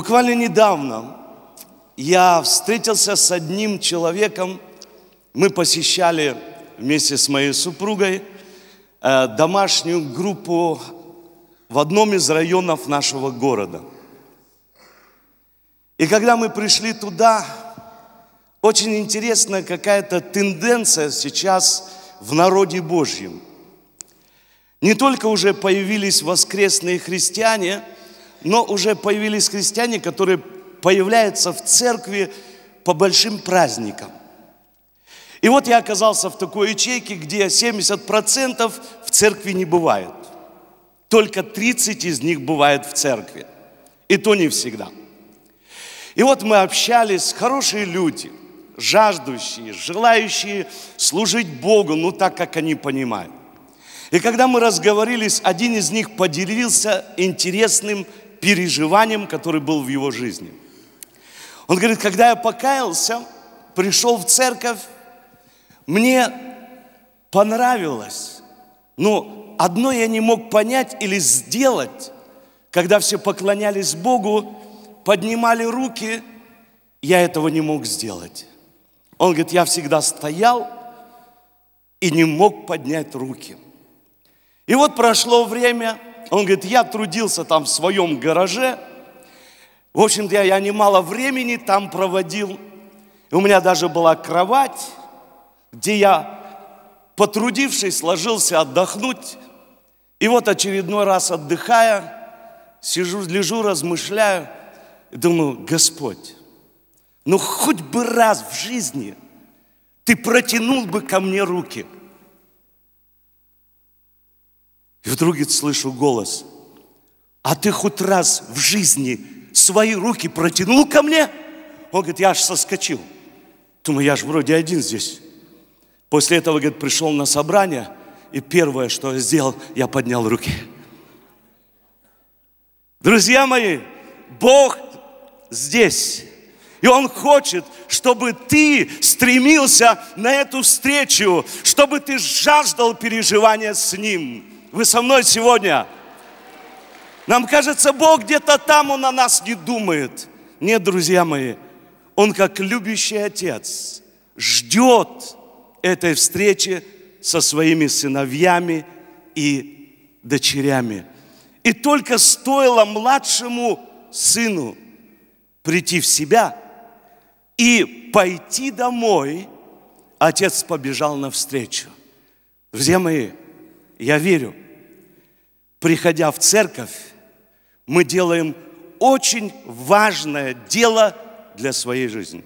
Буквально недавно я встретился с одним человеком. Мы посещали вместе с моей супругой э, домашнюю группу в одном из районов нашего города. И когда мы пришли туда, очень интересна какая-то тенденция сейчас в народе Божьем. Не только уже появились воскресные христиане, но уже появились христиане, которые появляются в церкви по большим праздникам. И вот я оказался в такой ячейке, где 70% в церкви не бывает. Только 30 из них бывает в церкви. И то не всегда. И вот мы общались, хорошие люди, жаждущие, желающие служить Богу, ну так, как они понимают. И когда мы разговорились, один из них поделился интересным переживанием, который был в его жизни. Он говорит, когда я покаялся, пришел в церковь, мне понравилось. Но одно я не мог понять или сделать, когда все поклонялись Богу, поднимали руки, я этого не мог сделать. Он говорит, я всегда стоял и не мог поднять руки. И вот прошло время – он говорит, я трудился там в своем гараже. В общем-то, я, я немало времени там проводил. И у меня даже была кровать, где я, потрудившись, ложился отдохнуть. И вот очередной раз отдыхая, сижу, лежу, размышляю, и думаю, Господь, ну хоть бы раз в жизни ты протянул бы ко мне руки – и вдруг я слышу голос. А ты хоть раз в жизни свои руки протянул ко мне? Он говорит, я аж соскочил. Думаю, я же вроде один здесь. После этого, говорит, пришел на собрание, и первое, что я сделал, я поднял руки. Друзья мои, Бог здесь. И Он хочет, чтобы ты стремился на эту встречу, чтобы ты жаждал переживания с Ним. Вы со мной сегодня? Нам кажется, Бог где-то там, Он о нас не думает. Нет, друзья мои, Он как любящий отец ждет этой встречи со своими сыновьями и дочерями. И только стоило младшему сыну прийти в себя и пойти домой, отец побежал навстречу. Друзья мои, я верю, приходя в церковь, мы делаем очень важное дело для своей жизни.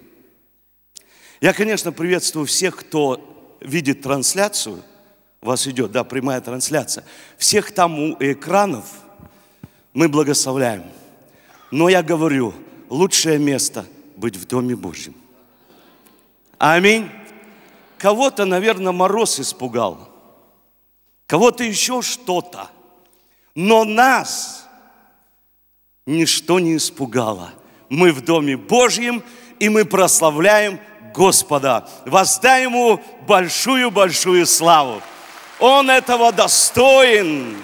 Я, конечно, приветствую всех, кто видит трансляцию. вас идет, да, прямая трансляция. Всех там у экранов мы благословляем. Но я говорю, лучшее место быть в Доме Божьем. Аминь. Кого-то, наверное, мороз испугал. Кого-то еще что-то – но нас ничто не испугало. Мы в Доме Божьем, и мы прославляем Господа. Воздай Ему большую-большую славу. Он этого достоин.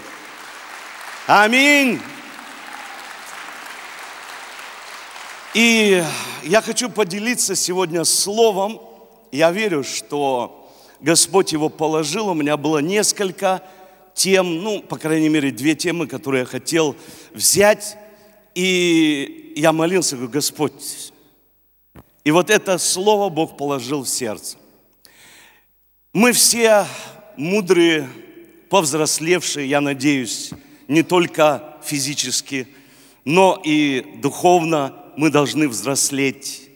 Аминь. И я хочу поделиться сегодня словом. Я верю, что Господь его положил. У меня было несколько тем, ну, по крайней мере, две темы, которые я хотел взять. И я молился, говорю, Господь. И вот это слово Бог положил в сердце. Мы все мудрые, повзрослевшие, я надеюсь, не только физически, но и духовно мы должны взрослеть.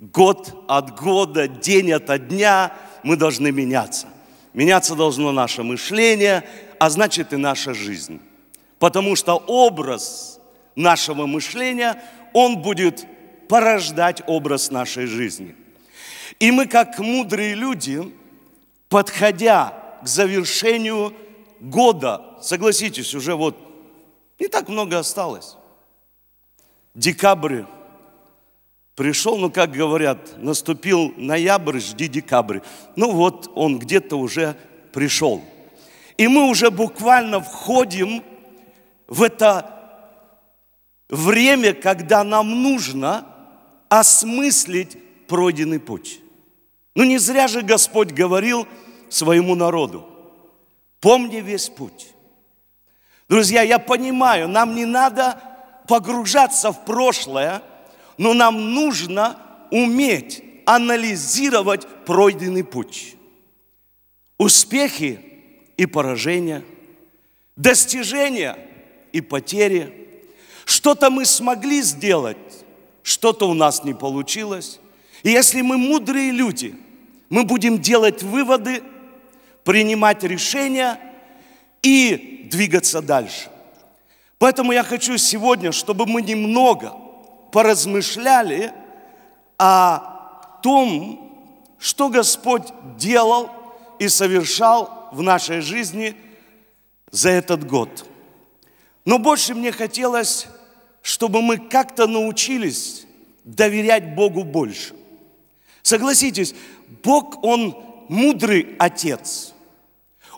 Год от года, день от дня мы должны меняться. Меняться должно наше мышление – а значит и наша жизнь. Потому что образ нашего мышления, он будет порождать образ нашей жизни. И мы, как мудрые люди, подходя к завершению года, согласитесь, уже вот не так много осталось. Декабрь пришел, ну, как говорят, наступил ноябрь, жди декабрь. Ну, вот он где-то уже пришел. И мы уже буквально входим в это время, когда нам нужно осмыслить пройденный путь. Ну не зря же Господь говорил своему народу, помни весь путь. Друзья, я понимаю, нам не надо погружаться в прошлое, но нам нужно уметь анализировать пройденный путь. Успехи и поражения, достижения и потери. Что-то мы смогли сделать, что-то у нас не получилось. И если мы мудрые люди, мы будем делать выводы, принимать решения и двигаться дальше. Поэтому я хочу сегодня, чтобы мы немного поразмышляли о том, что Господь делал и совершал в нашей жизни за этот год. Но больше мне хотелось, чтобы мы как-то научились доверять Богу больше. Согласитесь, Бог, Он мудрый Отец.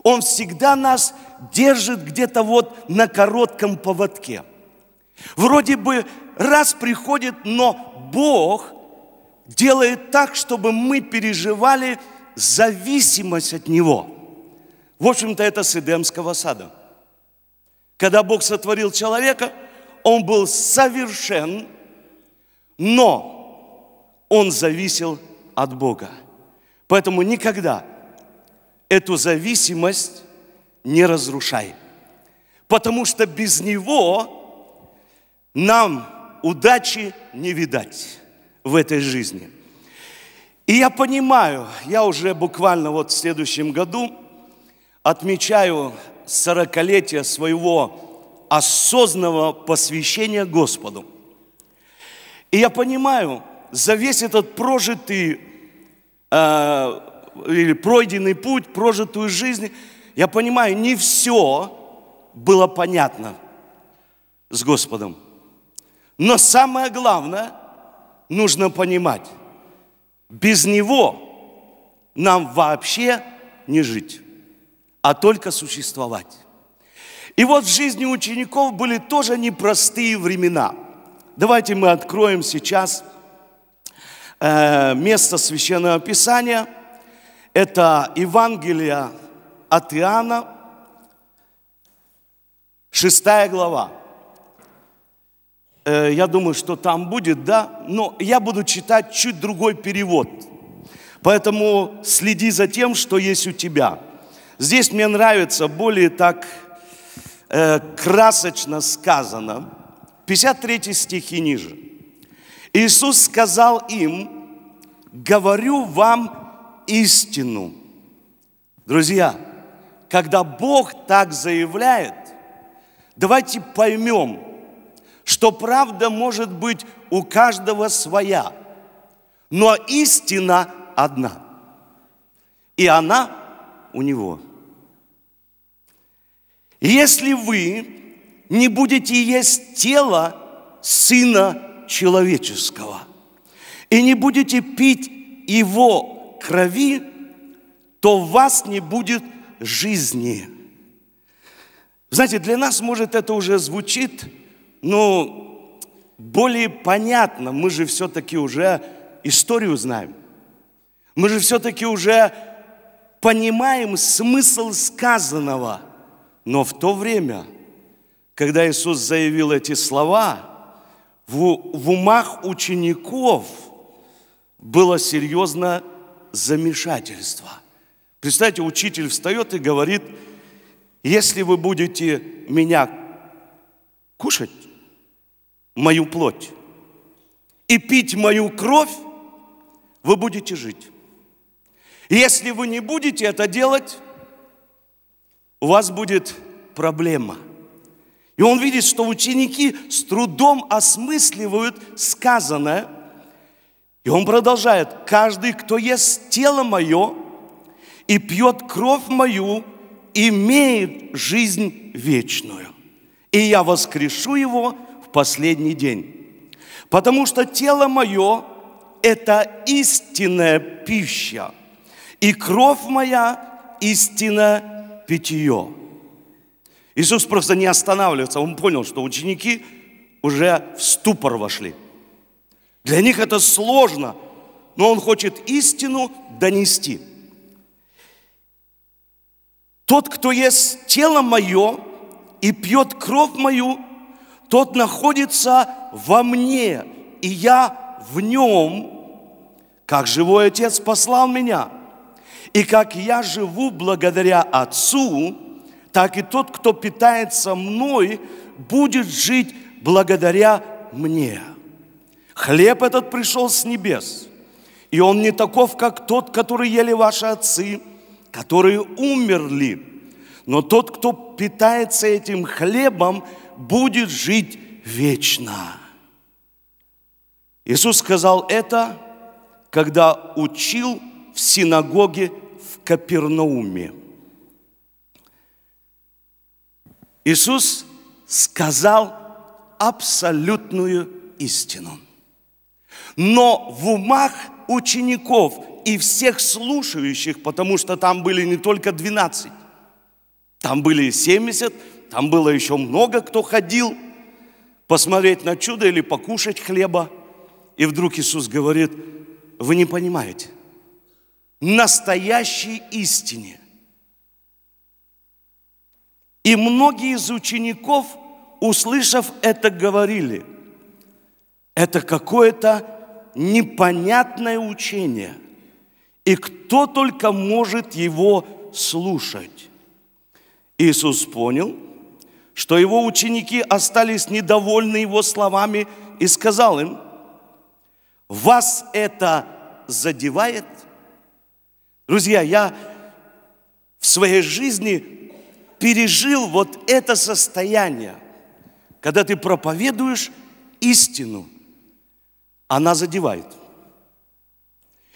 Он всегда нас держит где-то вот на коротком поводке. Вроде бы раз приходит, но Бог делает так, чтобы мы переживали зависимость от Него – в общем-то, это с Эдемского сада. Когда Бог сотворил человека, он был совершен, но он зависел от Бога. Поэтому никогда эту зависимость не разрушай. Потому что без него нам удачи не видать в этой жизни. И я понимаю, я уже буквально вот в следующем году отмечаю сорокалетие своего осознанного посвящения Господу. И я понимаю, за весь этот прожитый э, или пройденный путь, прожитую жизнь, я понимаю, не все было понятно с Господом. Но самое главное, нужно понимать, без Него нам вообще не жить а только существовать. И вот в жизни учеников были тоже непростые времена. Давайте мы откроем сейчас э, место Священного Писания. Это Евангелие от Иоанна, 6 глава. Э, я думаю, что там будет, да? Но я буду читать чуть другой перевод. Поэтому следи за тем, что есть у тебя – Здесь мне нравится, более так э, красочно сказано, 53 стихи ниже. Иисус сказал им, говорю вам истину. Друзья, когда Бог так заявляет, давайте поймем, что правда может быть у каждого своя, но истина одна. И она у него. Если вы не будете есть тело Сына Человеческого и не будете пить Его крови, то в вас не будет жизни. Знаете, для нас, может, это уже звучит, но более понятно. Мы же все-таки уже историю знаем. Мы же все-таки уже понимаем смысл сказанного. Но в то время, когда Иисус заявил эти слова, в, в умах учеников было серьезно замешательство. Представьте, учитель встает и говорит, если вы будете меня кушать, мою плоть, и пить мою кровь, вы будете жить. Если вы не будете это делать, у вас будет проблема. И он видит, что ученики с трудом осмысливают сказанное. И он продолжает, каждый, кто ест тело мое и пьет кровь мою, имеет жизнь вечную. И я воскрешу его в последний день. Потому что тело мое – это истинная пища – и кровь моя истина питье. Иисус просто не останавливается, он понял, что ученики уже в ступор вошли. Для них это сложно, но он хочет истину донести. Тот, кто ест тело мое и пьет кровь мою, тот находится во мне, и я в нем, как живой Отец послал меня – и как я живу благодаря Отцу, так и тот, кто питается мной, будет жить благодаря мне. Хлеб этот пришел с небес, и он не таков, как тот, который ели ваши отцы, которые умерли. Но тот, кто питается этим хлебом, будет жить вечно. Иисус сказал это, когда учил в синагоге Капернауме. Иисус сказал абсолютную истину. Но в умах учеников и всех слушающих, потому что там были не только 12, там были 70, там было еще много кто ходил посмотреть на чудо или покушать хлеба. И вдруг Иисус говорит, вы не понимаете – настоящей истине. И многие из учеников, услышав это, говорили, это какое-то непонятное учение, и кто только может его слушать. Иисус понял, что его ученики остались недовольны его словами и сказал им, вас это задевает? Друзья, я в своей жизни пережил вот это состояние, когда ты проповедуешь истину, она задевает.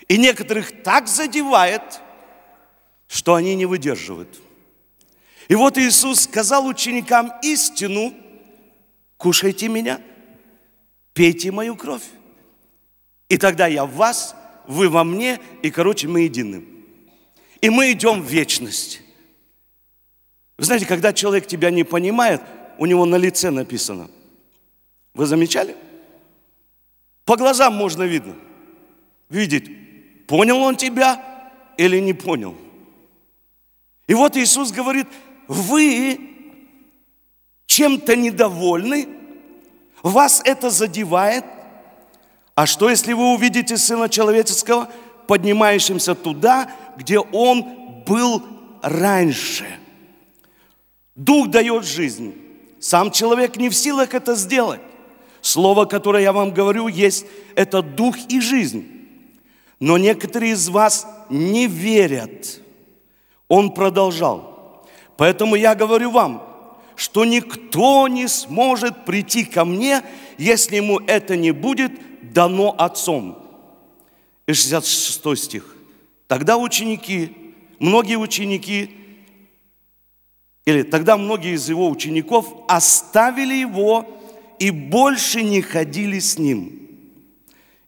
И некоторых так задевает, что они не выдерживают. И вот Иисус сказал ученикам истину, кушайте меня, пейте мою кровь. И тогда я в вас, вы во мне, и, короче, мы едины и мы идем в вечность. Вы знаете, когда человек тебя не понимает, у него на лице написано. Вы замечали? По глазам можно видно. Видеть, понял он тебя или не понял. И вот Иисус говорит, вы чем-то недовольны, вас это задевает, а что, если вы увидите Сына Человеческого – поднимающимся туда, где он был раньше. Дух дает жизнь. Сам человек не в силах это сделать. Слово, которое я вам говорю, есть это дух и жизнь. Но некоторые из вас не верят. Он продолжал. Поэтому я говорю вам, что никто не сможет прийти ко мне, если ему это не будет дано Отцом и 66 стих. Тогда ученики, многие ученики, или тогда многие из его учеников оставили его и больше не ходили с ним.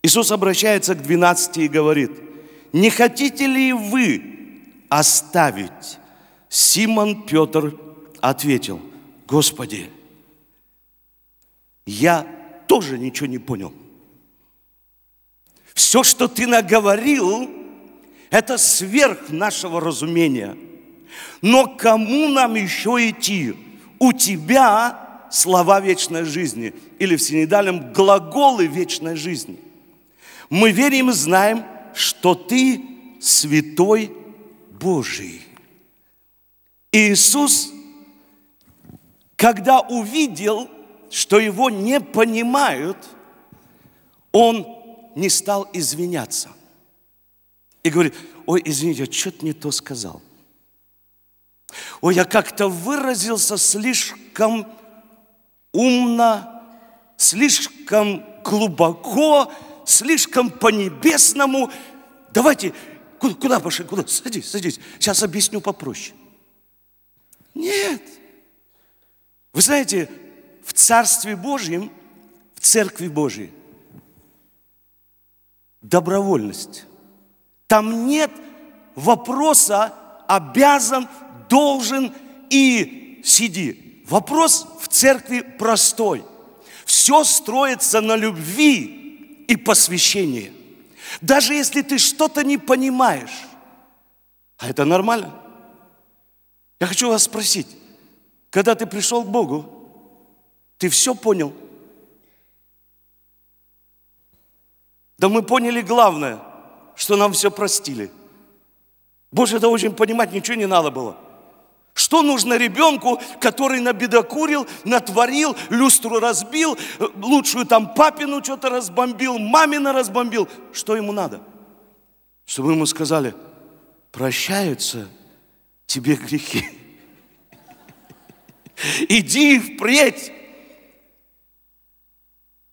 Иисус обращается к 12 и говорит, не хотите ли вы оставить? Симон Петр ответил, Господи, я тоже ничего не понял – все, что ты наговорил, это сверх нашего разумения. Но кому нам еще идти? У тебя слова вечной жизни, или в Синедалем глаголы вечной жизни. Мы верим и знаем, что ты святой Божий. Иисус, когда увидел, что его не понимают, он не стал извиняться. И говорит, ой, извините, я а что-то не то сказал. Ой, я как-то выразился слишком умно, слишком глубоко, слишком по-небесному. Давайте, куда, куда пошли, куда? Садись, садись, сейчас объясню попроще. Нет. Вы знаете, в Царстве Божьем, в Церкви Божьей, добровольность. Там нет вопроса обязан, должен и сиди. Вопрос в церкви простой. Все строится на любви и посвящении. Даже если ты что-то не понимаешь, а это нормально. Я хочу вас спросить, когда ты пришел к Богу, ты все понял – Да мы поняли главное, что нам все простили. Боже, это очень понимать ничего не надо было. Что нужно ребенку, который набедокурил, натворил, люстру разбил, лучшую там папину что-то разбомбил, мамина разбомбил? Что ему надо? Чтобы ему сказали, прощаются тебе грехи. Иди впредь,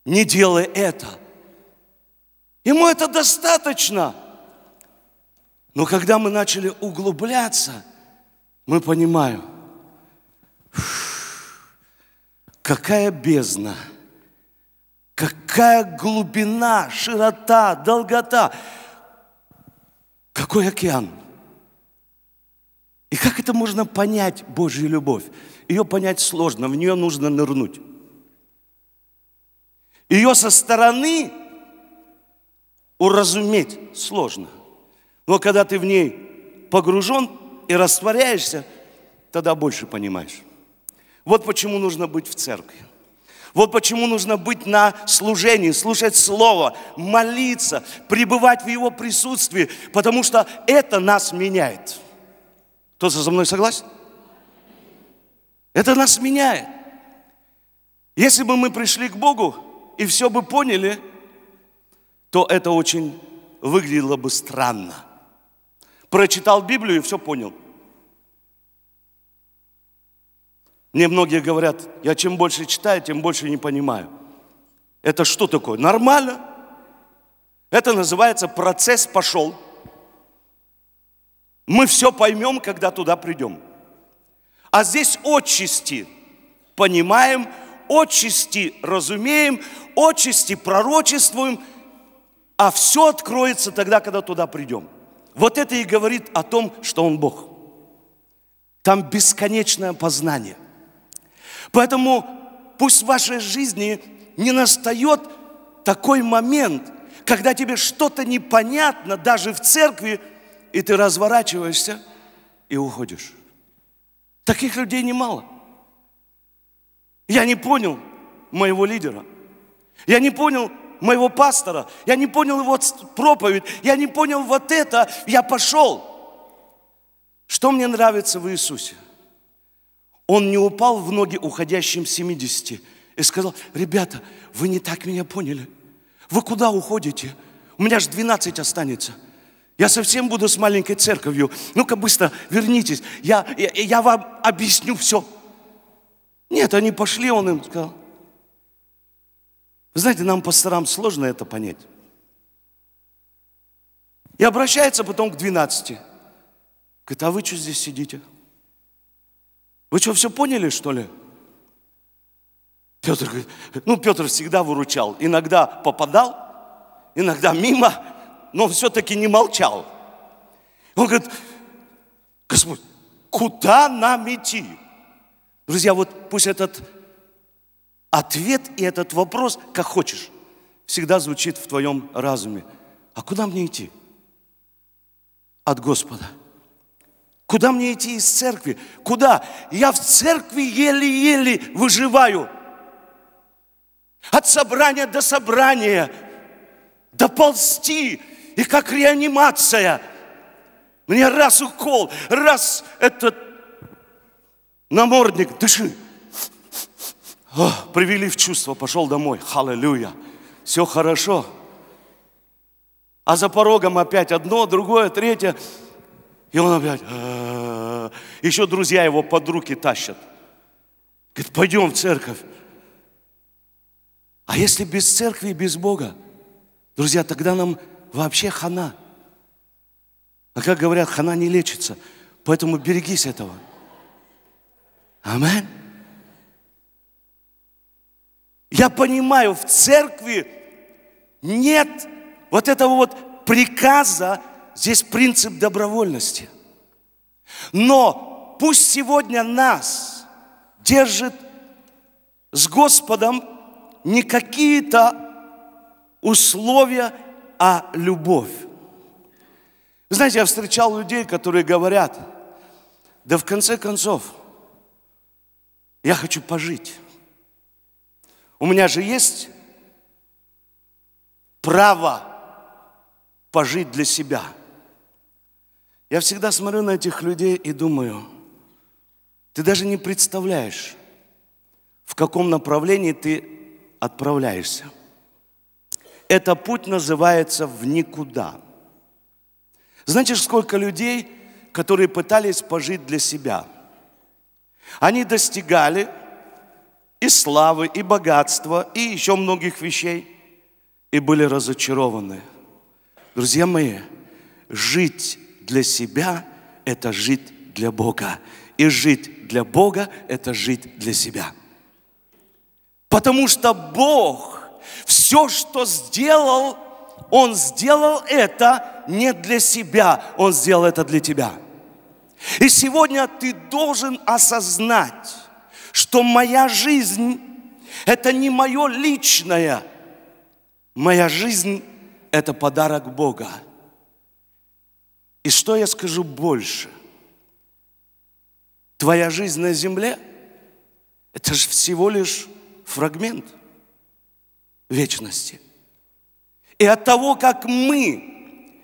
не делай это – Ему это достаточно. Но когда мы начали углубляться, мы понимаем, какая бездна, какая глубина, широта, долгота, какой океан. И как это можно понять Божью любовь? Ее понять сложно, в нее нужно нырнуть. Ее со стороны уразуметь сложно. Но когда ты в ней погружен и растворяешься, тогда больше понимаешь. Вот почему нужно быть в церкви. Вот почему нужно быть на служении, слушать Слово, молиться, пребывать в Его присутствии, потому что это нас меняет. Кто-то со мной согласен? Это нас меняет. Если бы мы пришли к Богу и все бы поняли – то это очень выглядело бы странно. Прочитал Библию и все понял. Мне многие говорят, я чем больше читаю, тем больше не понимаю. Это что такое? Нормально. Это называется процесс пошел. Мы все поймем, когда туда придем. А здесь отчасти понимаем, отчасти разумеем, отчасти пророчествуем – а все откроется тогда, когда туда придем. Вот это и говорит о том, что Он Бог. Там бесконечное познание. Поэтому пусть в вашей жизни не настает такой момент, когда тебе что-то непонятно даже в церкви, и ты разворачиваешься и уходишь. Таких людей немало. Я не понял моего лидера. Я не понял моего пастора, я не понял его проповедь, я не понял вот это, я пошел. Что мне нравится в Иисусе? Он не упал в ноги уходящим 70 и сказал, ребята, вы не так меня поняли. Вы куда уходите? У меня же 12 останется. Я совсем буду с маленькой церковью. Ну-ка быстро вернитесь, я, я, я вам объясню все. Нет, они пошли, он им сказал, вы знаете, нам, пасторам, сложно это понять. И обращается потом к 12. Говорит, а вы что здесь сидите? Вы что, все поняли, что ли? Петр говорит, ну, Петр всегда выручал. Иногда попадал, иногда мимо, но все-таки не молчал. Он говорит, Господь, куда нам идти? Друзья, вот пусть этот ответ и этот вопрос, как хочешь, всегда звучит в твоем разуме. А куда мне идти? От Господа. Куда мне идти из церкви? Куда? Я в церкви еле-еле выживаю. От собрания до собрания. Доползти. И как реанимация. Мне раз укол, раз этот намордник, дыши. О, привели в чувство, пошел домой. Халлелуя. Все хорошо. А за порогом опять одно, другое, третье. И он опять... А э, -а -а Еще друзья его под руки тащат. Говорит, пойдем в церковь. А если без церкви, без Бога, друзья, тогда нам вообще хана. А как говорят, хана не лечится. Поэтому берегись этого. Аминь. Я понимаю, в церкви нет вот этого вот приказа, здесь принцип добровольности. Но пусть сегодня нас держит с Господом не какие-то условия, а любовь. Знаете, я встречал людей, которые говорят, да в конце концов, я хочу пожить. У меня же есть право пожить для себя. Я всегда смотрю на этих людей и думаю, ты даже не представляешь, в каком направлении ты отправляешься. Это путь называется в никуда. Знаешь, сколько людей, которые пытались пожить для себя. Они достигали – и славы, и богатства, и еще многих вещей, и были разочарованы. Друзья мои, жить для себя – это жить для Бога. И жить для Бога – это жить для себя. Потому что Бог все, что сделал, Он сделал это не для себя, Он сделал это для тебя. И сегодня ты должен осознать, что моя жизнь – это не мое личное. Моя жизнь – это подарок Бога. И что я скажу больше? Твоя жизнь на земле – это же всего лишь фрагмент вечности. И от того, как мы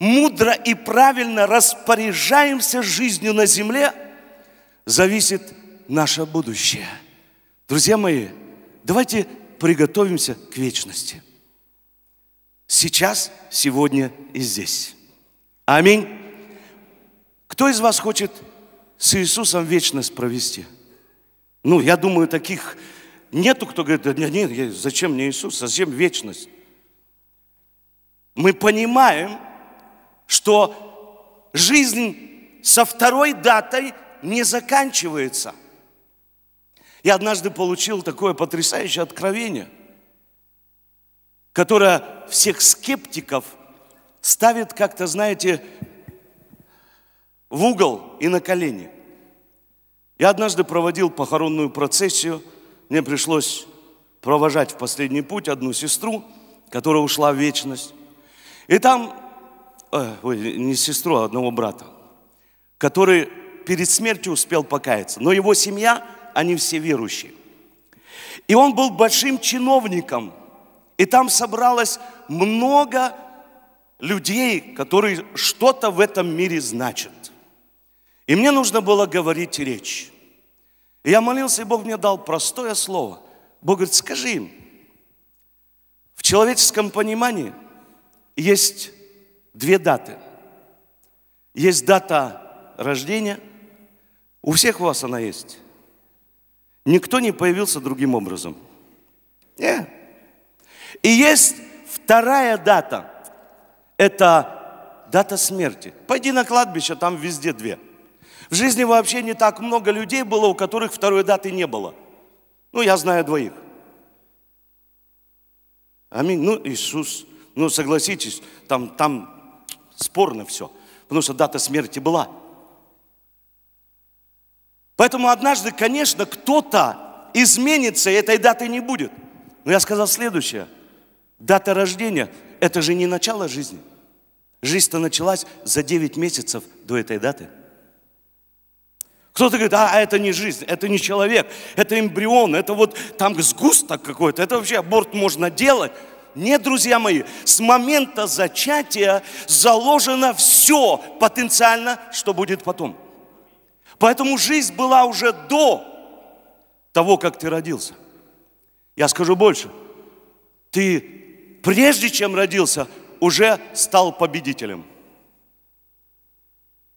мудро и правильно распоряжаемся жизнью на земле, зависит наше будущее. Друзья мои, давайте приготовимся к вечности. Сейчас, сегодня и здесь. Аминь. Кто из вас хочет с Иисусом вечность провести? Ну, я думаю, таких нету, кто говорит, нет, нет, зачем мне Иисус, зачем вечность? Мы понимаем, что жизнь со второй датой не заканчивается – я однажды получил такое потрясающее откровение, которое всех скептиков ставит как-то, знаете, в угол и на колени. Я однажды проводил похоронную процессию, мне пришлось провожать в последний путь одну сестру, которая ушла в вечность. И там, э, ой, не сестру, а одного брата, который перед смертью успел покаяться. Но его семья они все верующие. И он был большим чиновником, и там собралось много людей, которые что-то в этом мире значат. И мне нужно было говорить речь. И я молился, и Бог мне дал простое слово. Бог говорит, скажи им, в человеческом понимании есть две даты. Есть дата рождения, у всех у вас она есть. Никто не появился другим образом. Нет. И есть вторая дата. Это дата смерти. Пойди на кладбище, там везде две. В жизни вообще не так много людей было, у которых второй даты не было. Ну, я знаю двоих. Аминь. Ну, Иисус, ну согласитесь, там, там спорно все, потому что дата смерти была – Поэтому однажды, конечно, кто-то изменится, и этой даты не будет. Но я сказал следующее. Дата рождения – это же не начало жизни. Жизнь-то началась за 9 месяцев до этой даты. Кто-то говорит, «А, а это не жизнь, это не человек, это эмбрион, это вот там сгусток какой-то, это вообще аборт можно делать. Нет, друзья мои, с момента зачатия заложено все потенциально, что будет потом. Поэтому жизнь была уже до того, как ты родился. Я скажу больше. Ты, прежде чем родился, уже стал победителем.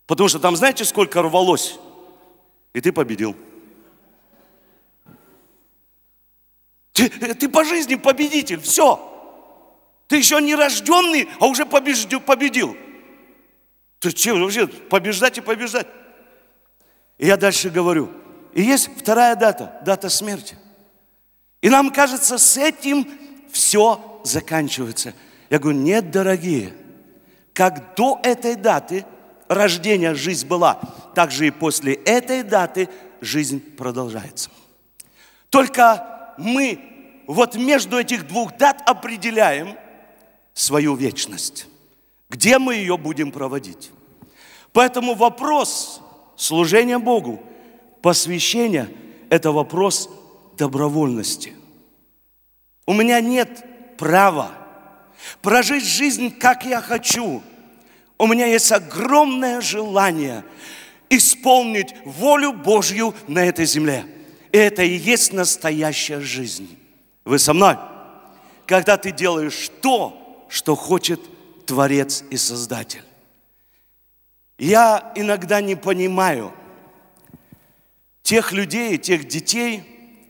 Потому что там, знаете, сколько рвалось? И ты победил. Ты, ты по жизни победитель, все. Ты еще не рожденный, а уже побеждю, победил. Ты чем вообще побеждать и побеждать? И я дальше говорю, и есть вторая дата, дата смерти. И нам кажется, с этим все заканчивается. Я говорю, нет, дорогие, как до этой даты рождения жизнь была, так же и после этой даты жизнь продолжается. Только мы вот между этих двух дат определяем свою вечность, где мы ее будем проводить. Поэтому вопрос Служение Богу, посвящение – это вопрос добровольности. У меня нет права прожить жизнь, как я хочу. У меня есть огромное желание исполнить волю Божью на этой земле. И это и есть настоящая жизнь. Вы со мной? Когда ты делаешь то, что хочет Творец и Создатель. Я иногда не понимаю тех людей, тех детей,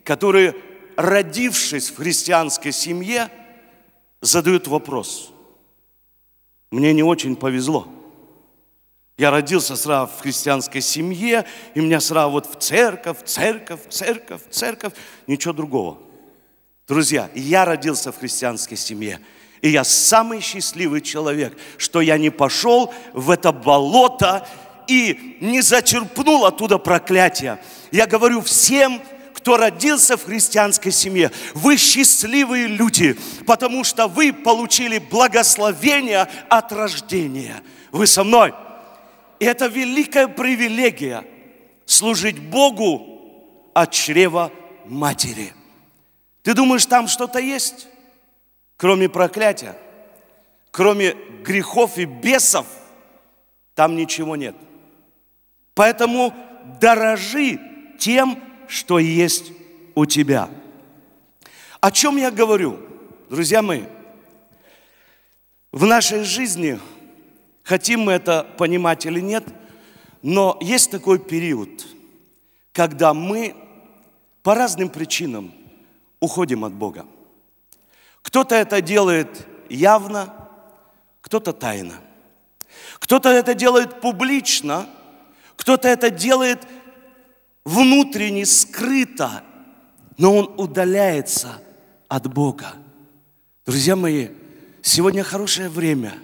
которые, родившись в христианской семье, задают вопрос. Мне не очень повезло. Я родился сразу в христианской семье, и меня сразу вот в церковь, церковь, церковь, церковь, ничего другого. Друзья, я родился в христианской семье – и я самый счастливый человек, что я не пошел в это болото и не зачерпнул оттуда проклятия. Я говорю всем, кто родился в христианской семье, вы счастливые люди, потому что вы получили благословение от рождения. Вы со мной? И это великая привилегия служить Богу от чрева матери. Ты думаешь, там что-то есть? кроме проклятия, кроме грехов и бесов, там ничего нет. Поэтому дорожи тем, что есть у тебя. О чем я говорю, друзья мои? В нашей жизни, хотим мы это понимать или нет, но есть такой период, когда мы по разным причинам уходим от Бога. Кто-то это делает явно, кто-то тайно. Кто-то это делает публично, кто-то это делает внутренне, скрыто, но он удаляется от Бога. Друзья мои, сегодня хорошее время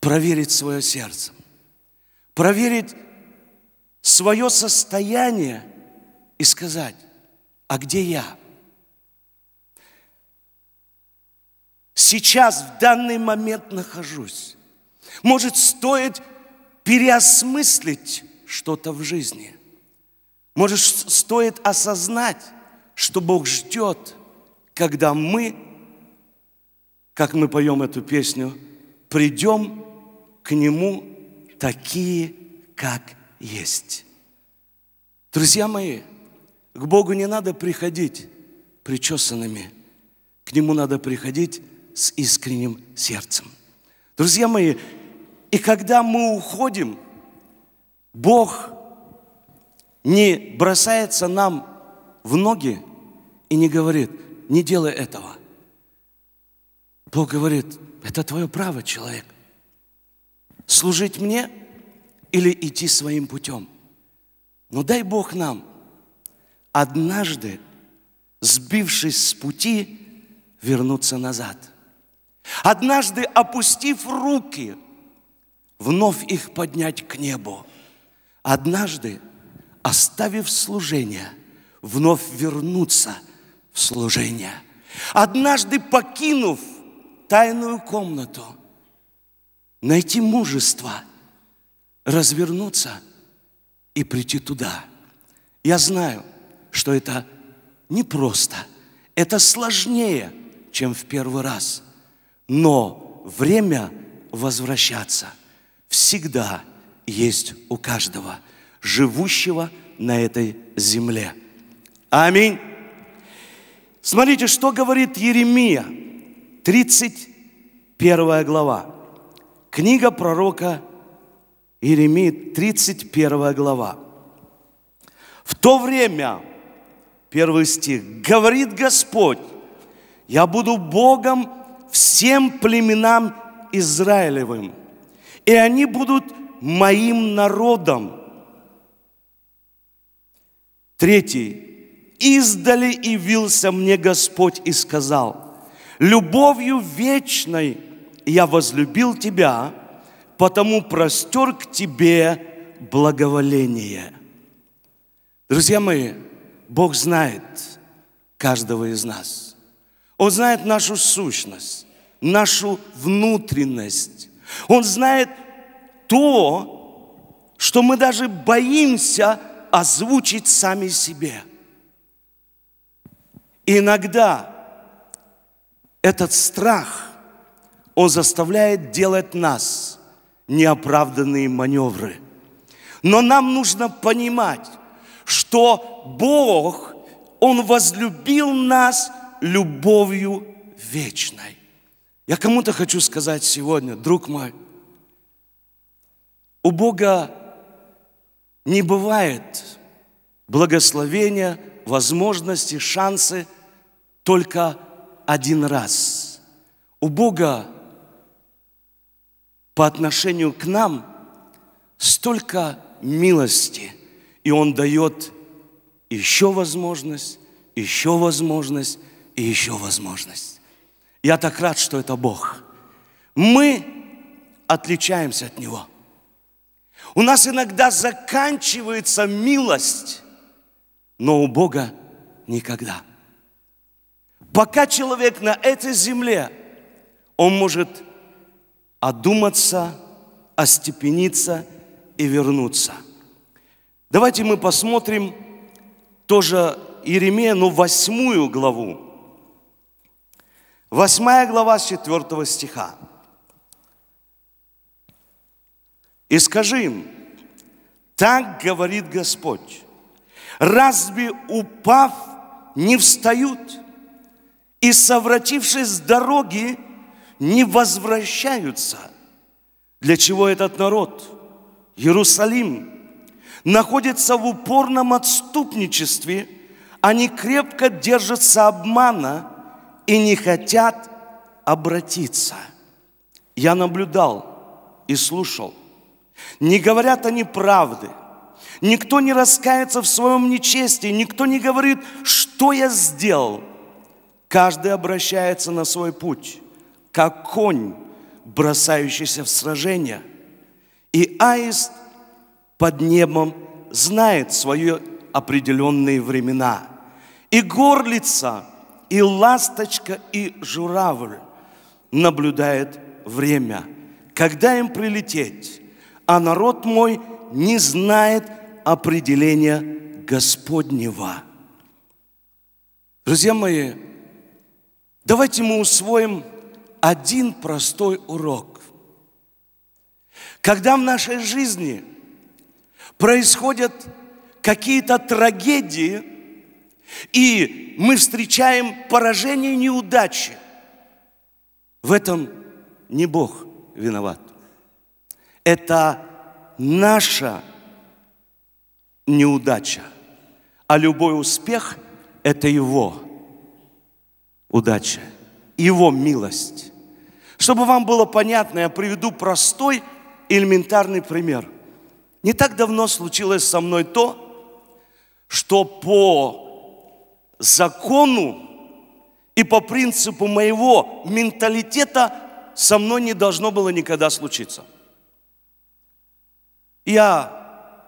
проверить свое сердце, проверить свое состояние и сказать, а где я? сейчас, в данный момент нахожусь. Может, стоит переосмыслить что-то в жизни. Может, стоит осознать, что Бог ждет, когда мы, как мы поем эту песню, придем к Нему такие, как есть. Друзья мои, к Богу не надо приходить причесанными, к Нему надо приходить с искренним сердцем. Друзья мои, и когда мы уходим, Бог не бросается нам в ноги и не говорит, не делай этого. Бог говорит, это твое право, человек. Служить мне или идти своим путем. Но дай Бог нам, однажды, сбившись с пути, вернуться назад – Однажды, опустив руки, вновь их поднять к небу. Однажды, оставив служение, вновь вернуться в служение. Однажды, покинув тайную комнату, найти мужество, развернуться и прийти туда. Я знаю, что это непросто, это сложнее, чем в первый раз – но время возвращаться всегда есть у каждого, живущего на этой земле. Аминь. Смотрите, что говорит Еремия, 31 глава. Книга пророка Иеремии, 31 глава. В то время, первый стих, говорит Господь, я буду Богом всем племенам Израилевым, и они будут моим народом. Третий. Издали явился мне Господь и сказал, любовью вечной я возлюбил тебя, потому простер к тебе благоволение. Друзья мои, Бог знает каждого из нас. Он знает нашу сущность нашу внутренность. Он знает то, что мы даже боимся озвучить сами себе. И иногда этот страх, он заставляет делать нас неоправданные маневры. Но нам нужно понимать, что Бог, Он возлюбил нас любовью вечной. Я кому-то хочу сказать сегодня, друг мой, у Бога не бывает благословения, возможности, шансы только один раз. У Бога по отношению к нам столько милости, и Он дает еще возможность, еще возможность и еще возможность. Я так рад, что это Бог. Мы отличаемся от Него. У нас иногда заканчивается милость, но у Бога никогда. Пока человек на этой земле, он может одуматься, остепениться и вернуться. Давайте мы посмотрим тоже Иеремия, но ну, восьмую главу. 8 глава 4 стиха. И скажи им, так говорит Господь, разве упав не встают и, совратившись с дороги, не возвращаются? Для чего этот народ, Иерусалим, находится в упорном отступничестве, они а крепко держатся обмана – и не хотят обратиться. Я наблюдал и слушал. Не говорят они правды. Никто не раскается в своем нечестии. Никто не говорит, что я сделал. Каждый обращается на свой путь, как конь, бросающийся в сражение. И аист под небом знает свои определенные времена. И горлица – и ласточка, и журавль наблюдает время, когда им прилететь, а народ мой не знает определения Господнего. Друзья мои, давайте мы усвоим один простой урок. Когда в нашей жизни происходят какие-то трагедии – и мы встречаем поражение неудачи. В этом не Бог виноват. Это наша неудача. А любой успех – это Его удача, Его милость. Чтобы вам было понятно, я приведу простой элементарный пример. Не так давно случилось со мной то, что по закону и по принципу моего менталитета со мной не должно было никогда случиться. Я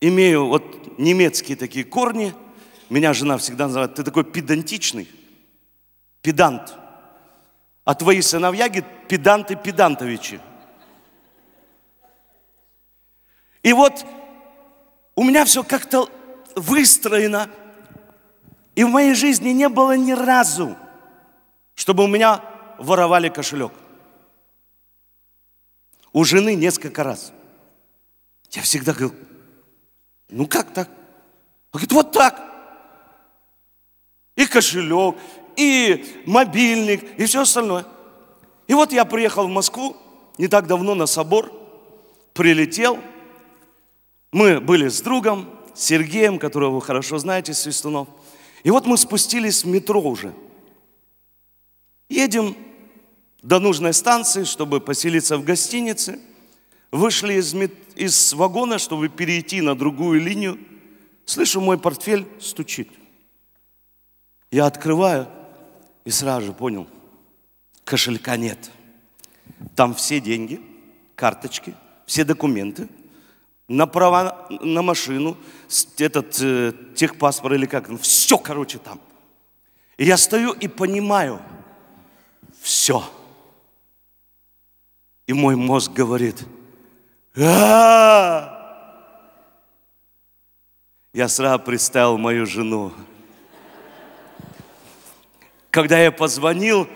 имею вот немецкие такие корни. Меня жена всегда называет, ты такой педантичный, педант. А твои сыновья, говорит, педанты педантовичи. И вот у меня все как-то выстроено и в моей жизни не было ни разу, чтобы у меня воровали кошелек. У жены несколько раз. Я всегда говорил, ну как так? Он говорит, вот так. И кошелек, и мобильник, и все остальное. И вот я приехал в Москву не так давно на собор, прилетел. Мы были с другом, Сергеем, которого вы хорошо знаете, Свистунов. И вот мы спустились в метро уже. Едем до нужной станции, чтобы поселиться в гостинице. Вышли из, мет... из вагона, чтобы перейти на другую линию. Слышу, мой портфель стучит. Я открываю и сразу же понял, кошелька нет. Там все деньги, карточки, все документы – на права на машину, этот э, техпаспорт или как, все, короче, там. И я стою и понимаю, все. И мой мозг говорит, а я сразу представил мою жену. Когда я позвонил,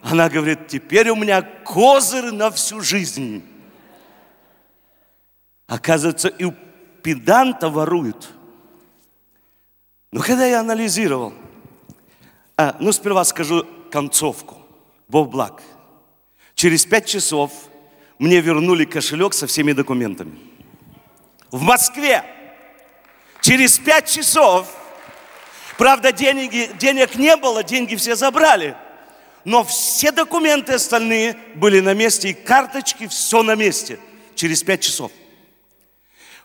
она говорит, теперь у меня козырь на всю жизнь. Оказывается, и у педанта воруют. Но когда я анализировал, а, ну сперва скажу концовку. Бог благ. Через пять часов мне вернули кошелек со всеми документами. В Москве. Через пять часов. Правда, деньги, денег не было, деньги все забрали. Но все документы остальные были на месте, и карточки, все на месте. Через пять часов.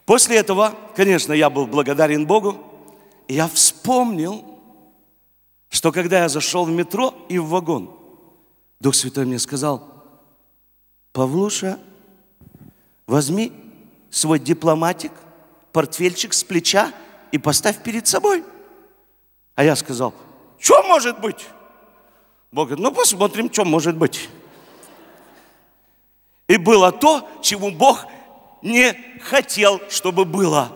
После этого, конечно, я был благодарен Богу, и я вспомнил, что когда я зашел в метро и в вагон, Дух Святой мне сказал, Павлуша, возьми свой дипломатик, портфельчик с плеча и поставь перед собой. А я сказал, что может быть? Бог говорит, ну посмотрим, что может быть. И было то, чему Бог не хотел, чтобы было.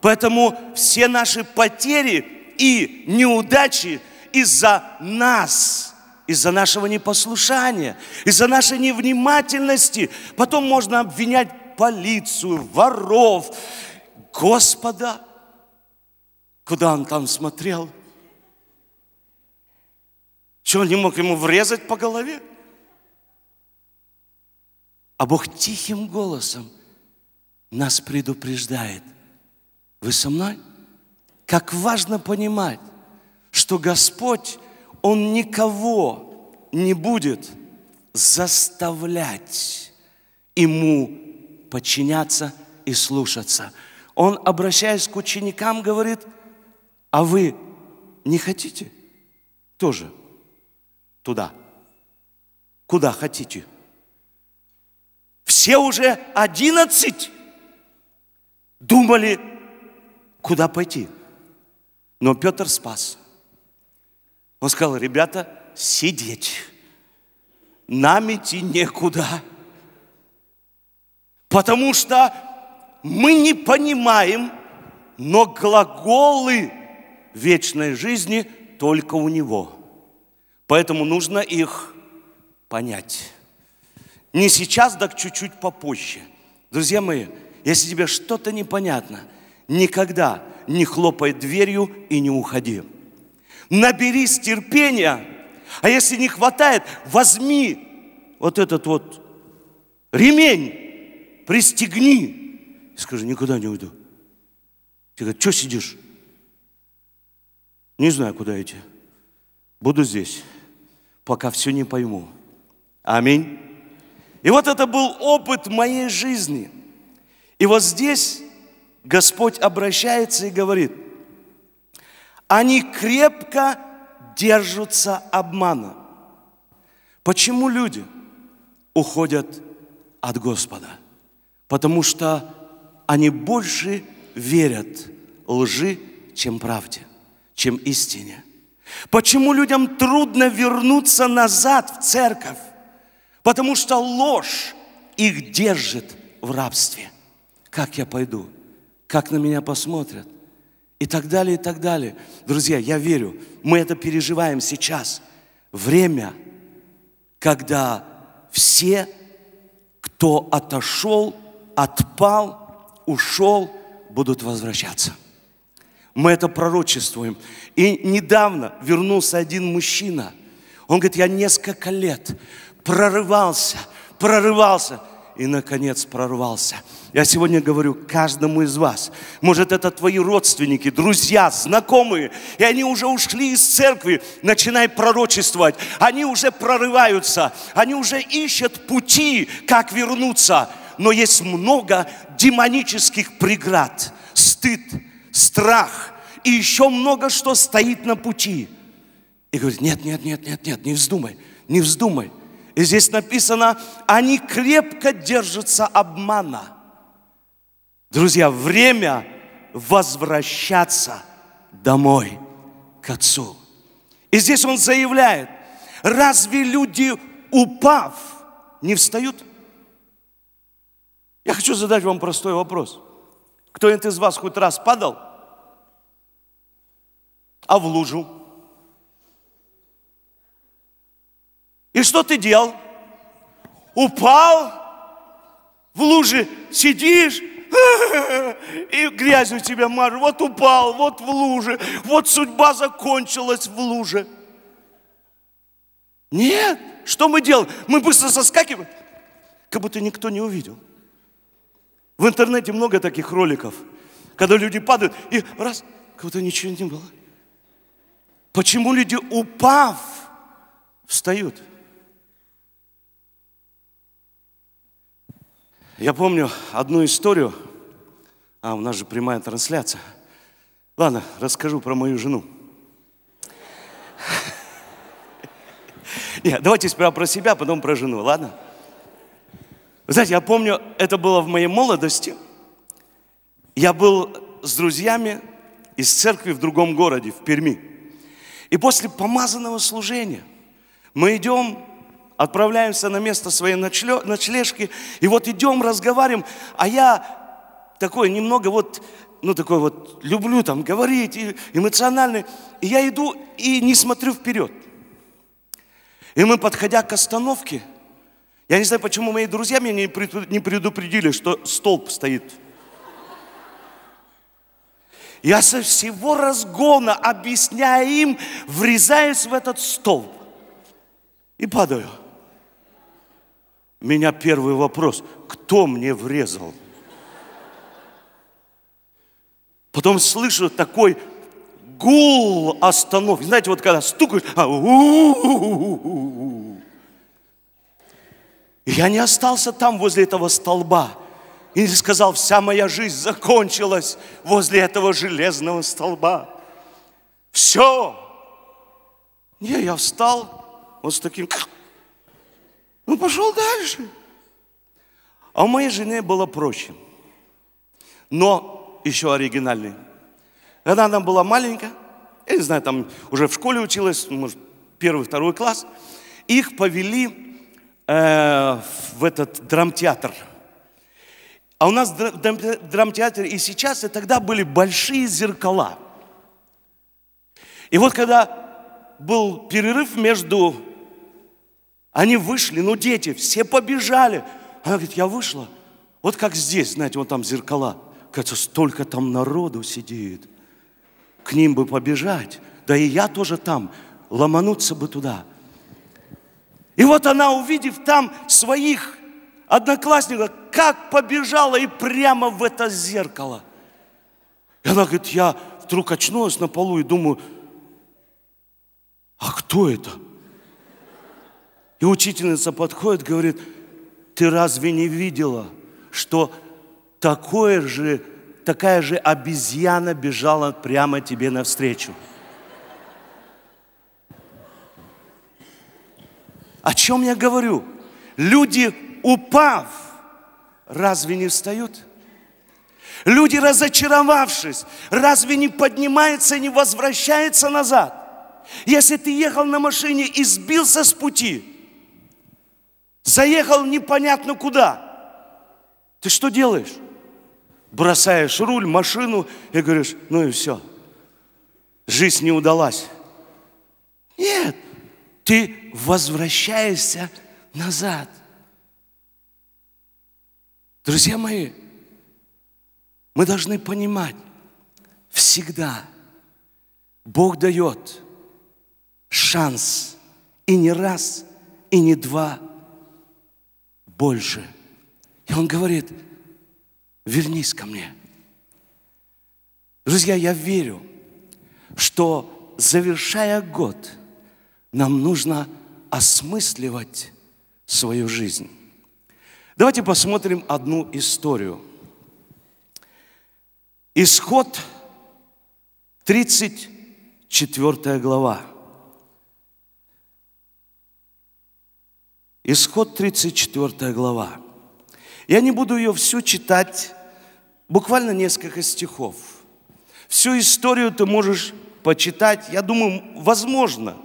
Поэтому все наши потери и неудачи из-за нас, из-за нашего непослушания, из-за нашей невнимательности. Потом можно обвинять полицию, воров. Господа, куда он там смотрел? Что, он не мог ему врезать по голове? А Бог тихим голосом – нас предупреждает. Вы со мной? Как важно понимать, что Господь, Он никого не будет заставлять Ему подчиняться и слушаться. Он, обращаясь к ученикам, говорит, а вы не хотите тоже туда? Куда хотите? Все уже одиннадцать думали, куда пойти. Но Петр спас. Он сказал, ребята, сидеть. Нам идти некуда. Потому что мы не понимаем, но глаголы вечной жизни только у него. Поэтому нужно их понять. Не сейчас, так чуть-чуть попозже. Друзья мои, если тебе что-то непонятно, никогда не хлопай дверью и не уходи. Наберись терпения, а если не хватает, возьми вот этот вот ремень, пристегни и скажи, никуда не уйду. Ты говоришь, что сидишь? Не знаю, куда идти. Буду здесь, пока все не пойму. Аминь. И вот это был опыт моей жизни – и вот здесь Господь обращается и говорит, они крепко держатся обмана. Почему люди уходят от Господа? Потому что они больше верят лжи, чем правде, чем истине. Почему людям трудно вернуться назад в церковь? Потому что ложь их держит в рабстве. Как я пойду? Как на меня посмотрят? И так далее, и так далее. Друзья, я верю, мы это переживаем сейчас. Время, когда все, кто отошел, отпал, ушел, будут возвращаться. Мы это пророчествуем. И недавно вернулся один мужчина. Он говорит, я несколько лет прорывался, прорывался и, наконец, прорвался. Я сегодня говорю каждому из вас, может, это твои родственники, друзья, знакомые, и они уже ушли из церкви, начинай пророчествовать. Они уже прорываются, они уже ищут пути, как вернуться. Но есть много демонических преград, стыд, страх и еще много что стоит на пути. И говорит, нет, нет, нет, нет, нет, не вздумай, не вздумай – и здесь написано, они крепко держатся обмана. Друзья, время возвращаться домой, к Отцу. И здесь он заявляет, разве люди, упав, не встают? Я хочу задать вам простой вопрос. Кто-нибудь из вас хоть раз падал? А в лужу? И что ты делал? Упал в луже, сидишь, и грязью тебя мажут. Вот упал, вот в луже, вот судьба закончилась в луже. Нет, что мы делаем? Мы быстро соскакиваем, как будто никто не увидел. В интернете много таких роликов, когда люди падают, и раз, как будто ничего не было. Почему люди, упав, встают? Я помню одну историю, а у нас же прямая трансляция. Ладно, расскажу про мою жену. Нет, давайте сперва про себя, потом про жену, ладно? знаете, я помню, это было в моей молодости. Я был с друзьями из церкви в другом городе, в Перми. И после помазанного служения мы идем отправляемся на место своей ночлежки, и вот идем, разговариваем, а я такой немного вот, ну такой вот, люблю там говорить, и эмоциональный, и я иду и не смотрю вперед. И мы, подходя к остановке, я не знаю, почему мои друзья меня не предупредили, что столб стоит. Я со всего разгона, объясняя им, врезаюсь в этот столб и падаю меня первый вопрос, кто мне врезал? Потом слышу такой гул остановки. Знаете, вот когда стукают, а я не остался там возле этого столба. И сказал, вся моя жизнь закончилась возле этого железного столба. Все. Не, я встал вот с таким ну пошел дальше. А у моей жены было проще. Но еще оригинальный. Когда она была маленькая, я не знаю, там уже в школе училась, может, первый, второй класс, их повели э, в этот драмтеатр. А у нас драмтеатр и сейчас, и тогда были большие зеркала. И вот когда был перерыв между они вышли, ну дети, все побежали. Она говорит, я вышла. Вот как здесь, знаете, вот там зеркала. Кажется, столько там народу сидит. К ним бы побежать. Да и я тоже там. Ломануться бы туда. И вот она, увидев там своих одноклассников, как побежала и прямо в это зеркало. И она говорит, я вдруг очнулась на полу и думаю, а кто это? И учительница подходит, говорит, ты разве не видела, что такое же, такая же обезьяна бежала прямо тебе навстречу? О чем я говорю? Люди, упав, разве не встают? Люди, разочаровавшись, разве не поднимаются и не возвращаются назад? Если ты ехал на машине и сбился с пути – Заехал непонятно куда. Ты что делаешь? Бросаешь руль, машину и говоришь, ну и все. Жизнь не удалась. Нет, ты возвращаешься назад. Друзья мои, мы должны понимать, всегда Бог дает шанс и не раз, и не два – больше. И он говорит, вернись ко мне. Друзья, я верю, что завершая год, нам нужно осмысливать свою жизнь. Давайте посмотрим одну историю. Исход 34 глава. Исход 34 глава. Я не буду ее всю читать, буквально несколько стихов. Всю историю ты можешь почитать, я думаю, возможно.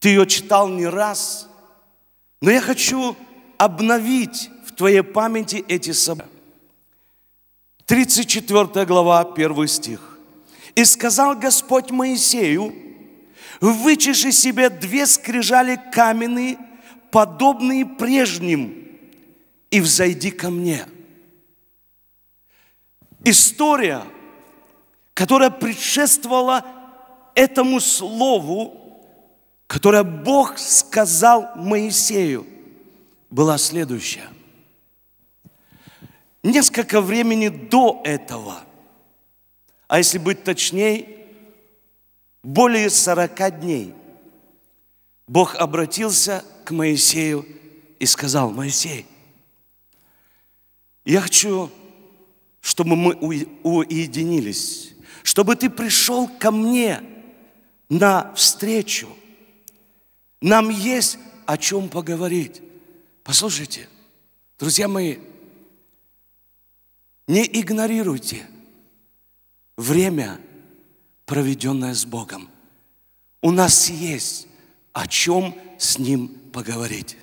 Ты ее читал не раз, но я хочу обновить в твоей памяти эти события. 34 глава, 1 стих. «И сказал Господь Моисею, вычеши себе две скрижали каменные подобные прежним, и взойди ко мне. История, которая предшествовала этому слову, которое Бог сказал Моисею, была следующая. Несколько времени до этого, а если быть точнее, более 40 дней, Бог обратился к к Моисею и сказал, Моисей, я хочу, чтобы мы уединились, чтобы ты пришел ко мне на встречу. Нам есть о чем поговорить. Послушайте, друзья мои, не игнорируйте время, проведенное с Богом. У нас есть о чем с ним поговорить.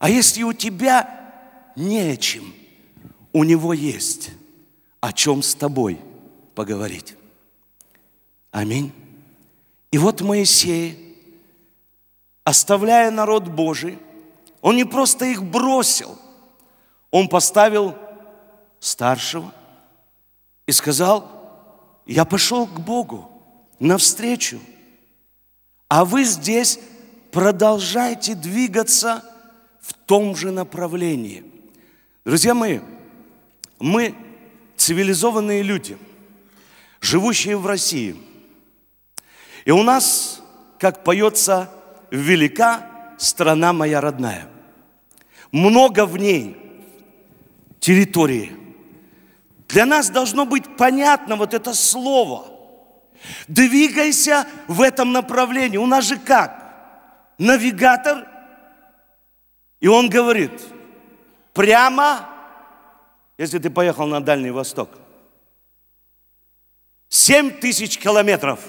А если у тебя нечем, у него есть о чем с тобой поговорить. Аминь. И вот Моисей, оставляя народ Божий, он не просто их бросил, он поставил старшего и сказал, я пошел к Богу навстречу, а вы здесь продолжайте двигаться в том же направлении. Друзья мои, мы цивилизованные люди, живущие в России. И у нас, как поется, велика страна моя родная. Много в ней территории. Для нас должно быть понятно вот это слово. Двигайся в этом направлении. У нас же как? навигатор, и он говорит, прямо, если ты поехал на Дальний Восток, 7 тысяч километров.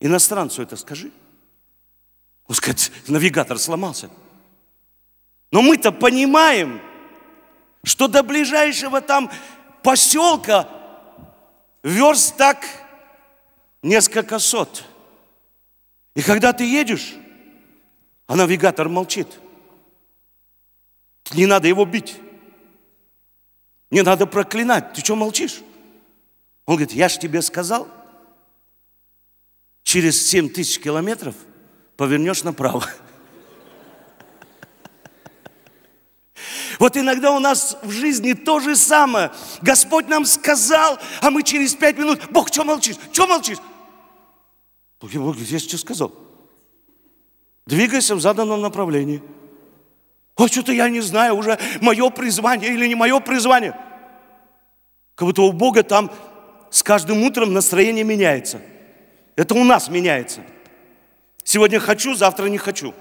Иностранцу это скажи. Он скажет, навигатор сломался. Но мы-то понимаем, что до ближайшего там поселка верст так несколько сот. И когда ты едешь, а навигатор молчит. Не надо его бить. Не надо проклинать. Ты что молчишь? Он говорит, я же тебе сказал, через 7 тысяч километров повернешь направо. Вот иногда у нас в жизни то же самое. Господь нам сказал, а мы через пять минут, Бог, что молчишь? Что молчишь? Бог, я что сказал. Двигайся в заданном направлении. А что-то я не знаю уже, мое призвание или не мое призвание. Как будто у Бога там с каждым утром настроение меняется. Это у нас меняется. Сегодня хочу, завтра не хочу.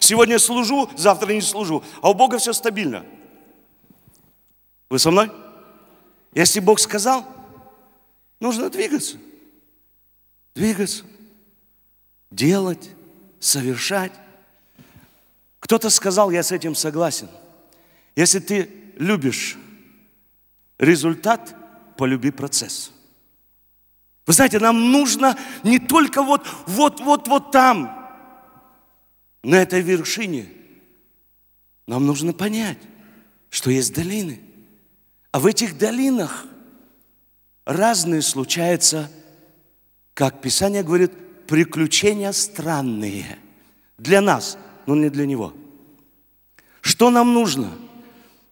Сегодня служу, завтра не служу. А у Бога все стабильно. Вы со мной? Если Бог сказал, нужно двигаться. Двигаться. Делать, совершать. Кто-то сказал, я с этим согласен. Если ты любишь результат, полюби процесс. Вы знаете, нам нужно не только вот, вот, вот, вот там, на этой вершине, нам нужно понять, что есть долины. А в этих долинах разные случаются, как Писание говорит, приключения странные. Для нас, но не для него. Что нам нужно?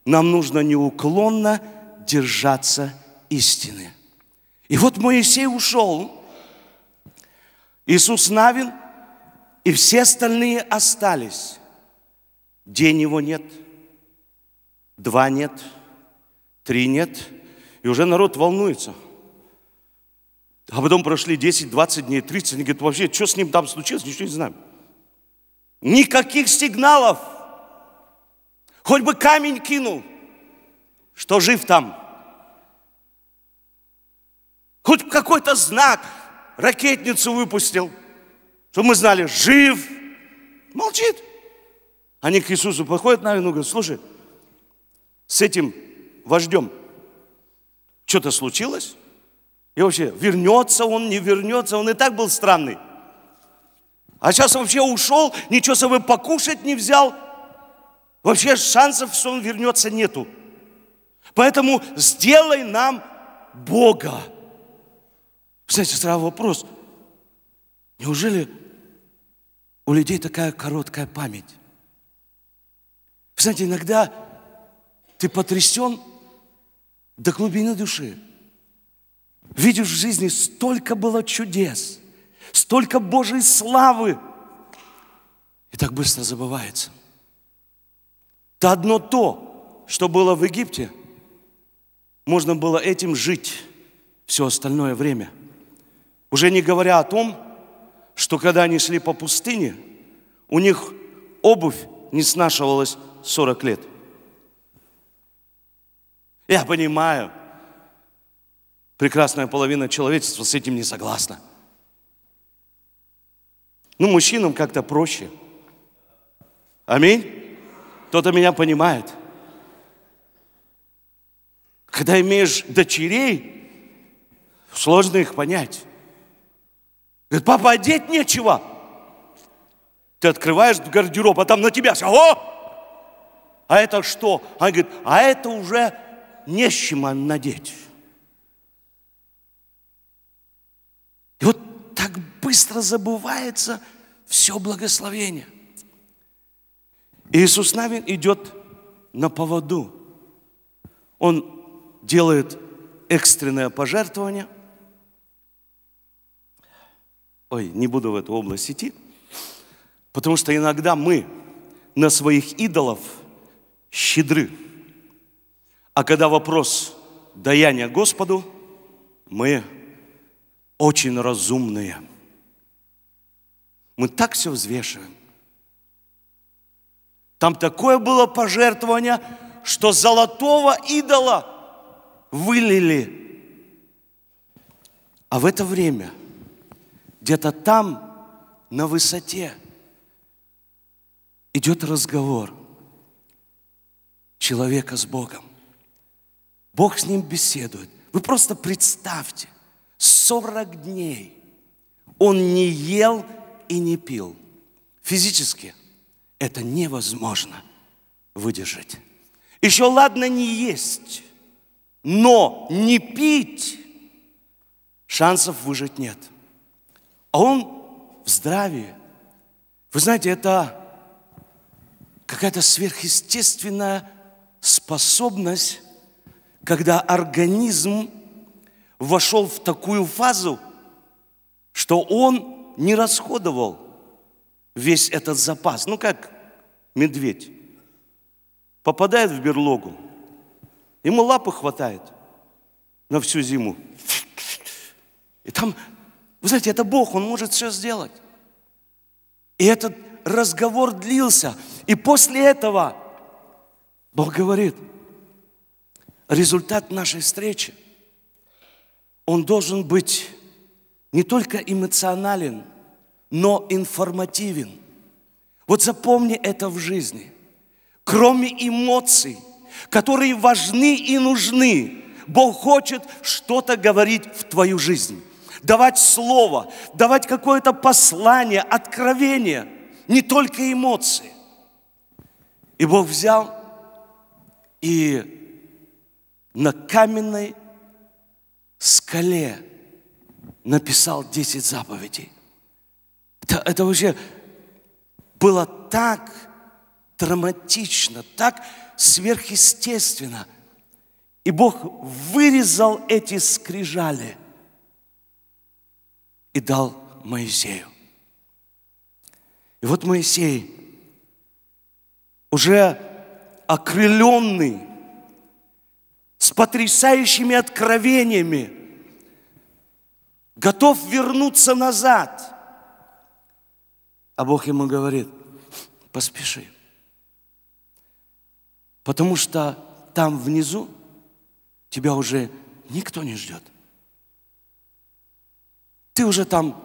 Нам нужно неуклонно держаться истины. И вот Моисей ушел. Иисус Навин – и все остальные остались. День его нет, два нет, три нет. И уже народ волнуется. А потом прошли 10, 20 дней, 30. Они говорят, вообще, что с ним там случилось, ничего не знаем. Никаких сигналов. Хоть бы камень кинул, что жив там. Хоть какой-то знак, ракетницу выпустил – чтобы мы знали, жив, молчит. Они к Иисусу подходят, наверное, говорят, слушай, с этим вождем что-то случилось? И вообще, вернется он, не вернется, он и так был странный. А сейчас вообще ушел, ничего с собой покушать не взял. Вообще шансов, что он вернется, нету. Поэтому сделай нам Бога. Знаете, сразу вопрос. Неужели у людей такая короткая память. Вы знаете, иногда ты потрясен до глубины души. Видишь в жизни столько было чудес, столько Божьей славы, и так быстро забывается. Да одно то, что было в Египте, можно было этим жить все остальное время. Уже не говоря о том, что когда они шли по пустыне, у них обувь не снашивалась 40 лет. Я понимаю, прекрасная половина человечества с этим не согласна. Ну, мужчинам как-то проще. Аминь? Кто-то меня понимает. Когда имеешь дочерей, сложно их понять. Говорит, папа, одеть нечего. Ты открываешь гардероб, а там на тебя все. О! А это что? Она говорит, а это уже не с чем надеть. И вот так быстро забывается все благословение. Иисус Навин идет на поводу. Он делает экстренное пожертвование, Ой, не буду в эту область идти. Потому что иногда мы на своих идолов щедры. А когда вопрос даяния Господу, мы очень разумные. Мы так все взвешиваем. Там такое было пожертвование, что золотого идола вылили. А в это время – где-то там, на высоте, идет разговор человека с Богом. Бог с ним беседует. Вы просто представьте, 40 дней он не ел и не пил. Физически это невозможно выдержать. Еще ладно не есть, но не пить шансов выжить нет – а он в здравии. Вы знаете, это какая-то сверхъестественная способность, когда организм вошел в такую фазу, что он не расходовал весь этот запас. Ну как медведь попадает в берлогу, ему лапы хватает на всю зиму. И там вы знаете, это Бог, Он может все сделать. И этот разговор длился. И после этого Бог говорит, результат нашей встречи, он должен быть не только эмоционален, но информативен. Вот запомни это в жизни. Кроме эмоций, которые важны и нужны, Бог хочет что-то говорить в твою жизнь давать слово, давать какое-то послание, откровение, не только эмоции. И Бог взял и на каменной скале написал 10 заповедей. Это, это вообще было так драматично, так сверхъестественно. И Бог вырезал эти скрижали – и дал Моисею. И вот Моисей, уже окрыленный, с потрясающими откровениями, готов вернуться назад. А Бог ему говорит, поспеши, потому что там внизу тебя уже никто не ждет ты уже там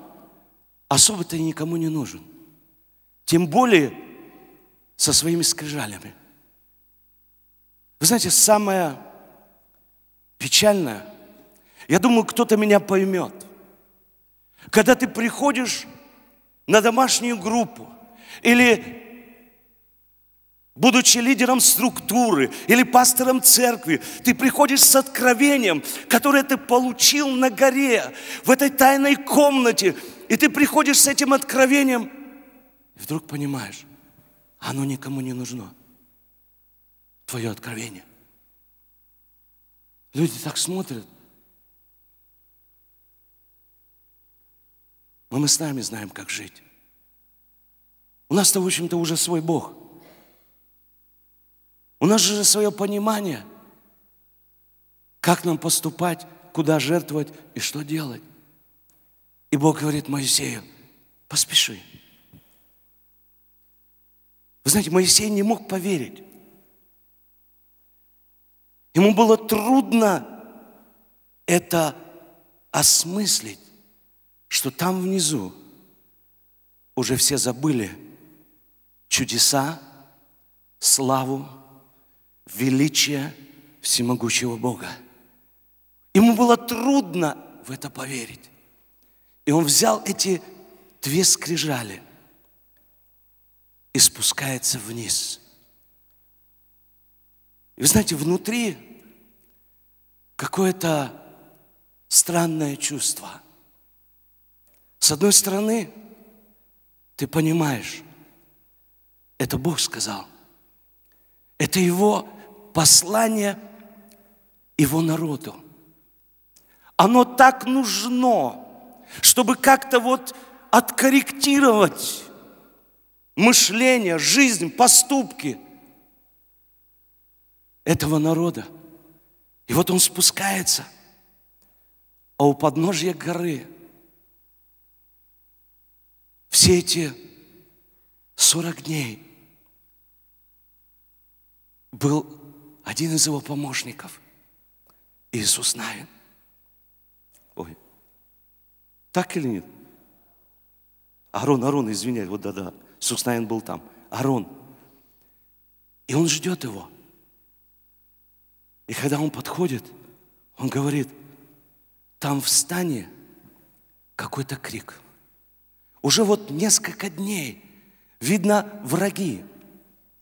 особо ты никому не нужен. Тем более со своими скрижалями. Вы знаете, самое печальное, я думаю, кто-то меня поймет. Когда ты приходишь на домашнюю группу или Будучи лидером структуры или пастором церкви, ты приходишь с откровением, которое ты получил на горе, в этой тайной комнате, и ты приходишь с этим откровением, и вдруг понимаешь, оно никому не нужно. Твое откровение. Люди так смотрят. Но мы с нами знаем, как жить. У нас-то, в общем-то, уже свой Бог – у нас же свое понимание, как нам поступать, куда жертвовать и что делать. И Бог говорит Моисею, поспеши. Вы знаете, Моисей не мог поверить. Ему было трудно это осмыслить, что там внизу уже все забыли чудеса, славу, величие всемогущего Бога. Ему было трудно в это поверить. И он взял эти две скрижали и спускается вниз. И вы знаете, внутри какое-то странное чувство. С одной стороны, ты понимаешь, это Бог сказал. Это Его послание его народу. Оно так нужно, чтобы как-то вот откорректировать мышление, жизнь, поступки этого народа. И вот он спускается, а у подножья горы все эти 40 дней был один из его помощников, Иисус Навин. Ой, так или нет? Арон, Арон, извиняюсь, вот да-да, Иисус Навин был там. Арон. И он ждет его. И когда он подходит, он говорит, там в стане какой-то крик. Уже вот несколько дней, видно, враги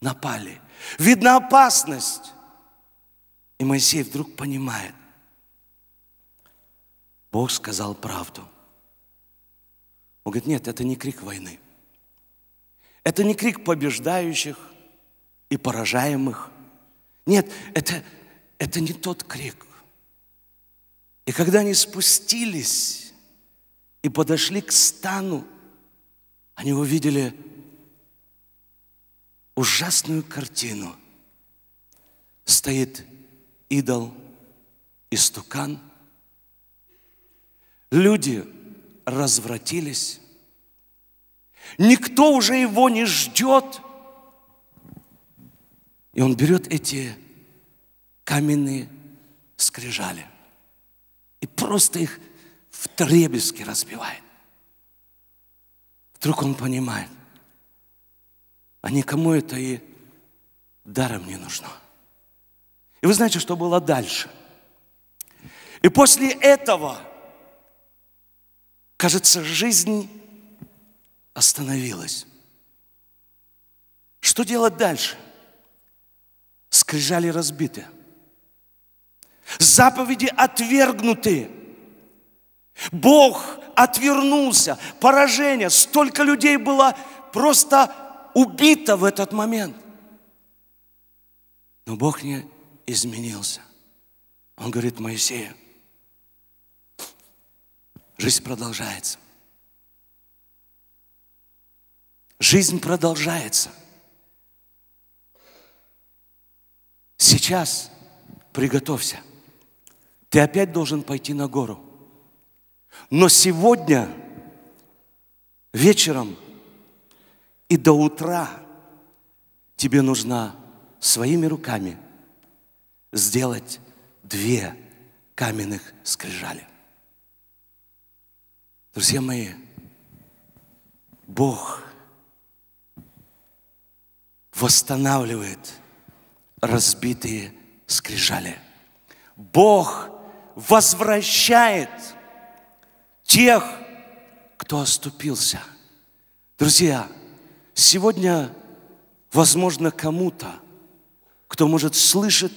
напали. Видно опасность. И Моисей вдруг понимает, Бог сказал правду. Он говорит, нет, это не крик войны. Это не крик побеждающих и поражаемых. Нет, это, это не тот крик. И когда они спустились и подошли к стану, они увидели ужасную картину. Стоит идол, истукан. Люди развратились. Никто уже его не ждет. И он берет эти каменные скрижали и просто их в требезки разбивает. Вдруг он понимает, а никому это и даром не нужно вы знаете, что было дальше. И после этого, кажется, жизнь остановилась. Что делать дальше? Скрижали разбиты. Заповеди отвергнуты. Бог отвернулся. Поражение. Столько людей было просто убито в этот момент. Но Бог не изменился. Он говорит Моисею, жизнь продолжается. Жизнь продолжается. Сейчас приготовься. Ты опять должен пойти на гору. Но сегодня вечером и до утра тебе нужна своими руками – сделать две каменных скрижали. Друзья мои, Бог восстанавливает разбитые скрижали. Бог возвращает тех, кто оступился. Друзья, сегодня, возможно, кому-то, кто, может, слышит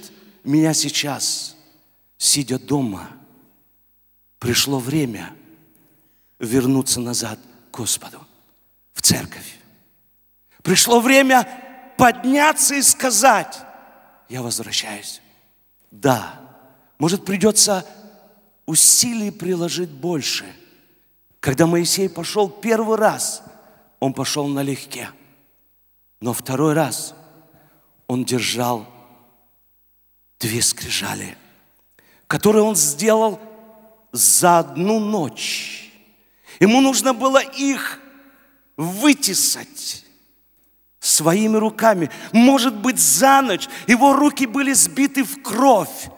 меня сейчас, сидя дома, пришло время вернуться назад к Господу, в церковь. Пришло время подняться и сказать, я возвращаюсь. Да, может придется усилий приложить больше. Когда Моисей пошел первый раз, он пошел налегке. Но второй раз он держал две скрижали, которые он сделал за одну ночь. Ему нужно было их вытесать своими руками. Может быть, за ночь его руки были сбиты в кровь,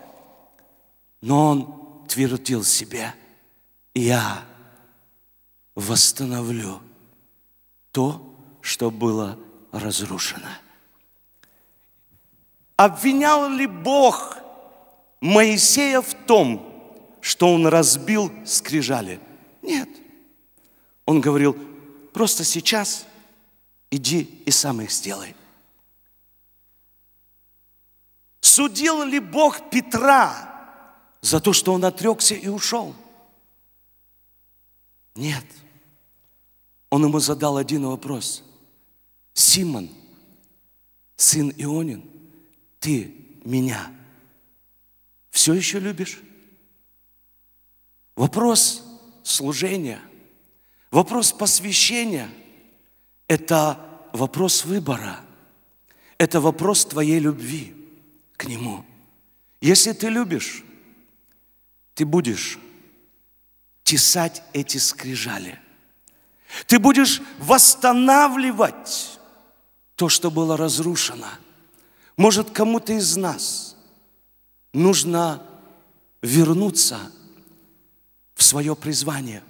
но он твердил себе, я восстановлю то, что было разрушено. Обвинял ли Бог Моисея в том, что он разбил скрижали? Нет. Он говорил, просто сейчас иди и сам их сделай. Судил ли Бог Петра за то, что он отрекся и ушел? Нет. Он ему задал один вопрос. Симон, сын Ионин, ты меня все еще любишь? Вопрос служения, вопрос посвящения – это вопрос выбора, это вопрос твоей любви к Нему. Если ты любишь, ты будешь тесать эти скрижали. Ты будешь восстанавливать то, что было разрушено – может, кому-то из нас нужно вернуться в свое призвание.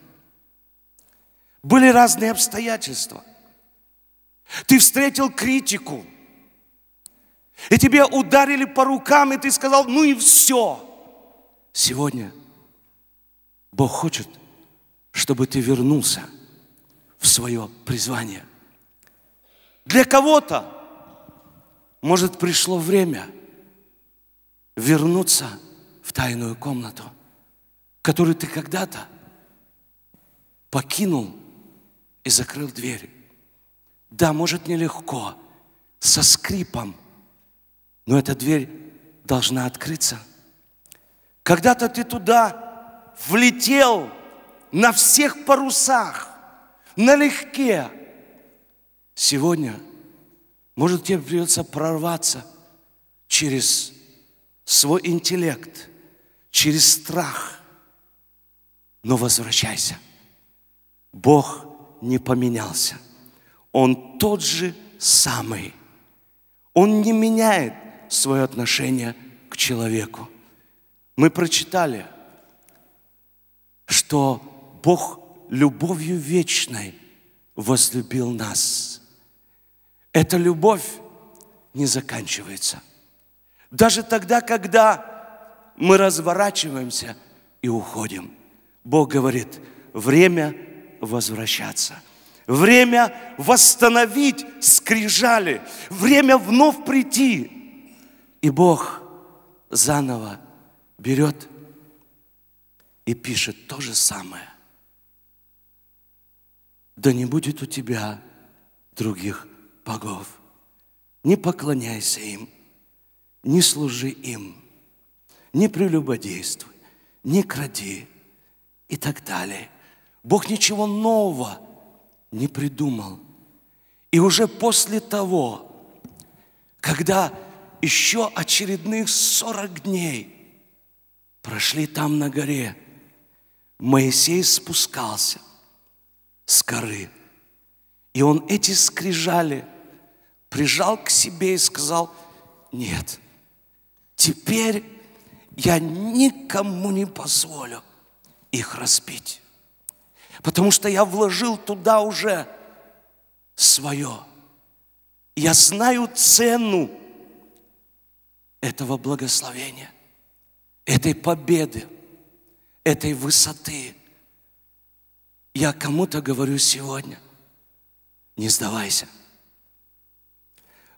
Были разные обстоятельства. Ты встретил критику, и тебе ударили по рукам, и ты сказал, ну и все. Сегодня Бог хочет, чтобы ты вернулся в свое призвание. Для кого-то может, пришло время вернуться в тайную комнату, которую ты когда-то покинул и закрыл дверь. Да, может, нелегко, со скрипом, но эта дверь должна открыться. Когда-то ты туда влетел на всех парусах, налегке. Сегодня – может, тебе придется прорваться через свой интеллект, через страх. Но возвращайся. Бог не поменялся. Он тот же самый. Он не меняет свое отношение к человеку. Мы прочитали, что Бог любовью вечной возлюбил нас. Эта любовь не заканчивается. Даже тогда, когда мы разворачиваемся и уходим, Бог говорит, время возвращаться. Время восстановить скрижали. Время вновь прийти. И Бог заново берет и пишет то же самое. Да не будет у тебя других богов. Не поклоняйся им, не служи им, не прелюбодействуй, не кради и так далее. Бог ничего нового не придумал. И уже после того, когда еще очередных 40 дней прошли там на горе, Моисей спускался с горы. И он эти скрижали прижал к себе и сказал, нет, теперь я никому не позволю их разбить, потому что я вложил туда уже свое. Я знаю цену этого благословения, этой победы, этой высоты. Я кому-то говорю сегодня, не сдавайся –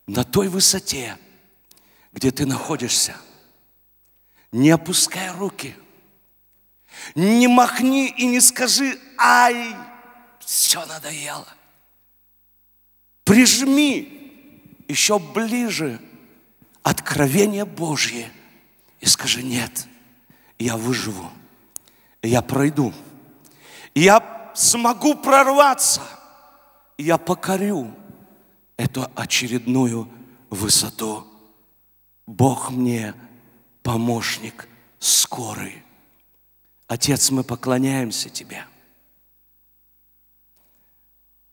на той высоте, где ты находишься. Не опускай руки. Не махни и не скажи, ай, все надоело. Прижми еще ближе откровение Божье и скажи, нет, я выживу, я пройду, я смогу прорваться, я покорю эту очередную высоту. Бог мне помощник скорый. Отец, мы поклоняемся Тебе.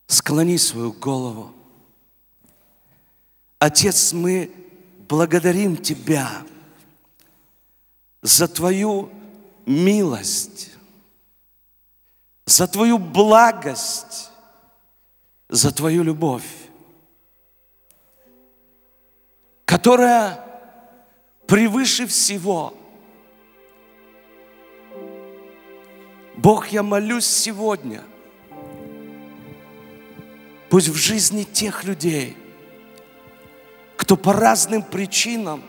Склони свою голову. Отец, мы благодарим Тебя за Твою милость, за Твою благость, за Твою любовь которая превыше всего. Бог, я молюсь сегодня, пусть в жизни тех людей, кто по разным причинам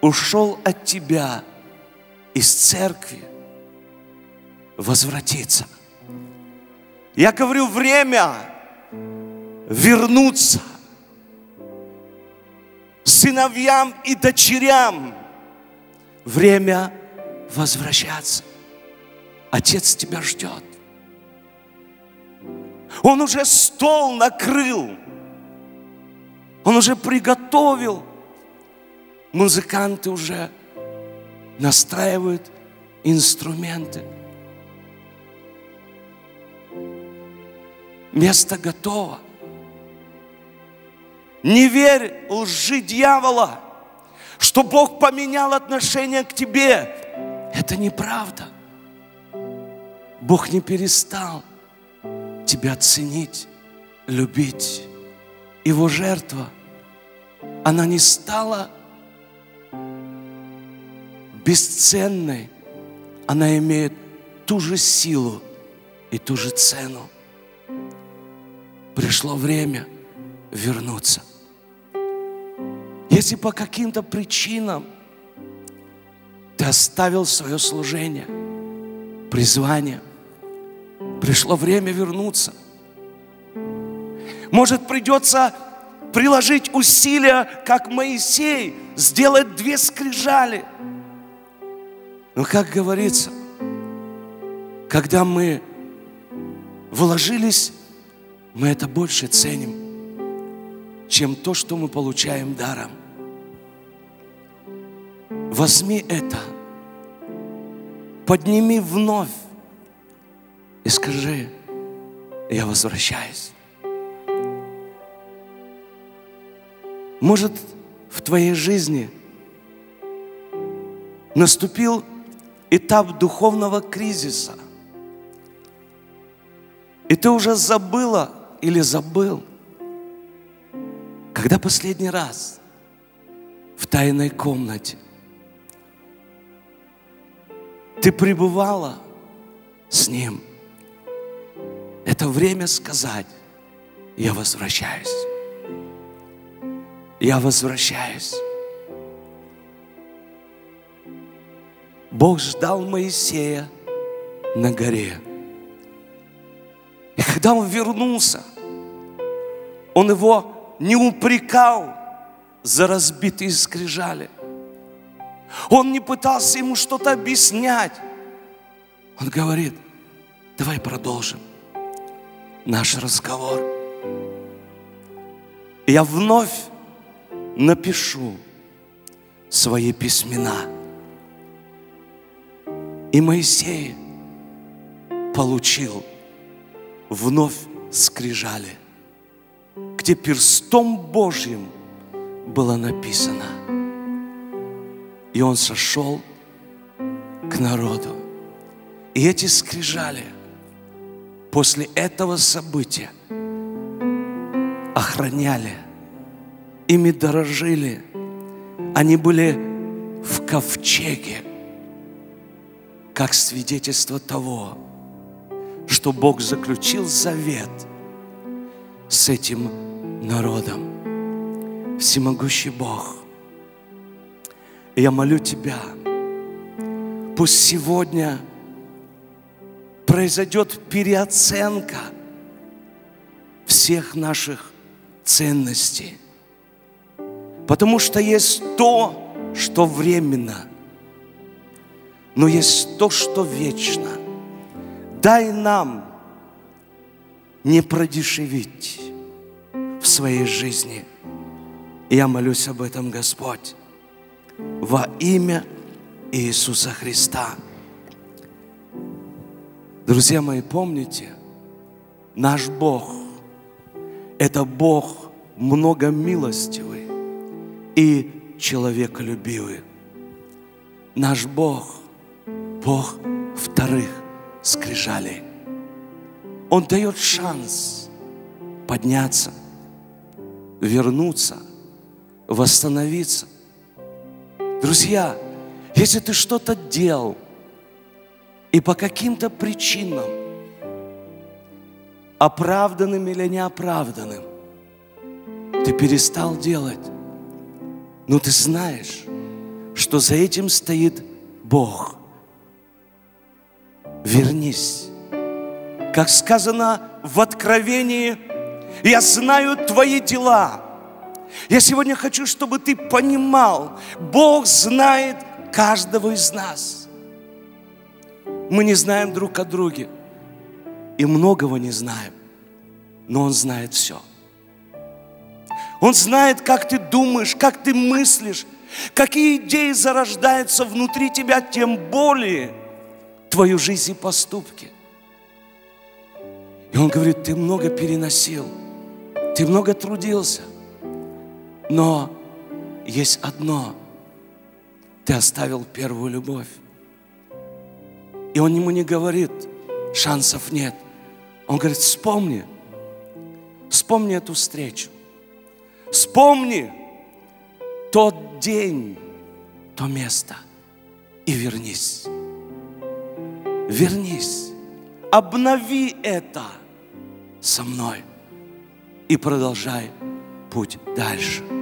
ушел от Тебя из церкви, возвратиться. Я говорю, время вернуться – сыновьям и дочерям время возвращаться. Отец тебя ждет. Он уже стол накрыл. Он уже приготовил. Музыканты уже настраивают инструменты. Место готово. Не верь лжи дьявола, что Бог поменял отношение к тебе. Это неправда. Бог не перестал тебя ценить, любить. Его жертва, она не стала бесценной. Она имеет ту же силу и ту же цену. Пришло время вернуться – если по каким-то причинам ты оставил свое служение, призвание, пришло время вернуться. Может, придется приложить усилия, как Моисей, сделать две скрижали. Но как говорится, когда мы вложились, мы это больше ценим, чем то, что мы получаем даром возьми это, подними вновь и скажи, я возвращаюсь. Может, в твоей жизни наступил этап духовного кризиса, и ты уже забыла или забыл, когда последний раз в тайной комнате ты пребывала с Ним. Это время сказать, я возвращаюсь. Я возвращаюсь. Бог ждал Моисея на горе. И когда он вернулся, он его не упрекал за разбитые скрижали. Он не пытался ему что-то объяснять. Он говорит, давай продолжим наш разговор. Я вновь напишу свои письмена. И Моисей получил вновь скрижали, где перстом Божьим было написано – и он сошел к народу. И эти скрижали после этого события охраняли, ими дорожили. Они были в ковчеге, как свидетельство того, что Бог заключил завет с этим народом. Всемогущий Бог – и я молю Тебя, пусть сегодня произойдет переоценка всех наших ценностей. Потому что есть то, что временно, но есть то, что вечно. Дай нам не продешевить в своей жизни. я молюсь об этом, Господь во имя Иисуса Христа. Друзья мои, помните, наш Бог – это Бог многомилостивый и человеколюбивый. Наш Бог – Бог вторых скрижалей. Он дает шанс подняться, вернуться, восстановиться, Друзья, если ты что-то делал, и по каким-то причинам, оправданным или неоправданным, ты перестал делать, но ты знаешь, что за этим стоит Бог. Вернись. Как сказано в Откровении, я знаю твои дела – я сегодня хочу, чтобы ты понимал, Бог знает каждого из нас. Мы не знаем друг о друге и многого не знаем, но Он знает все. Он знает, как ты думаешь, как ты мыслишь, какие идеи зарождаются внутри тебя, тем более твою жизнь и поступки. И он говорит, ты много переносил, ты много трудился – но есть одно. Ты оставил первую любовь. И он ему не говорит, шансов нет. Он говорит, вспомни, вспомни эту встречу. Вспомни тот день, то место и вернись. Вернись, обнови это со мной и продолжай путь дальше.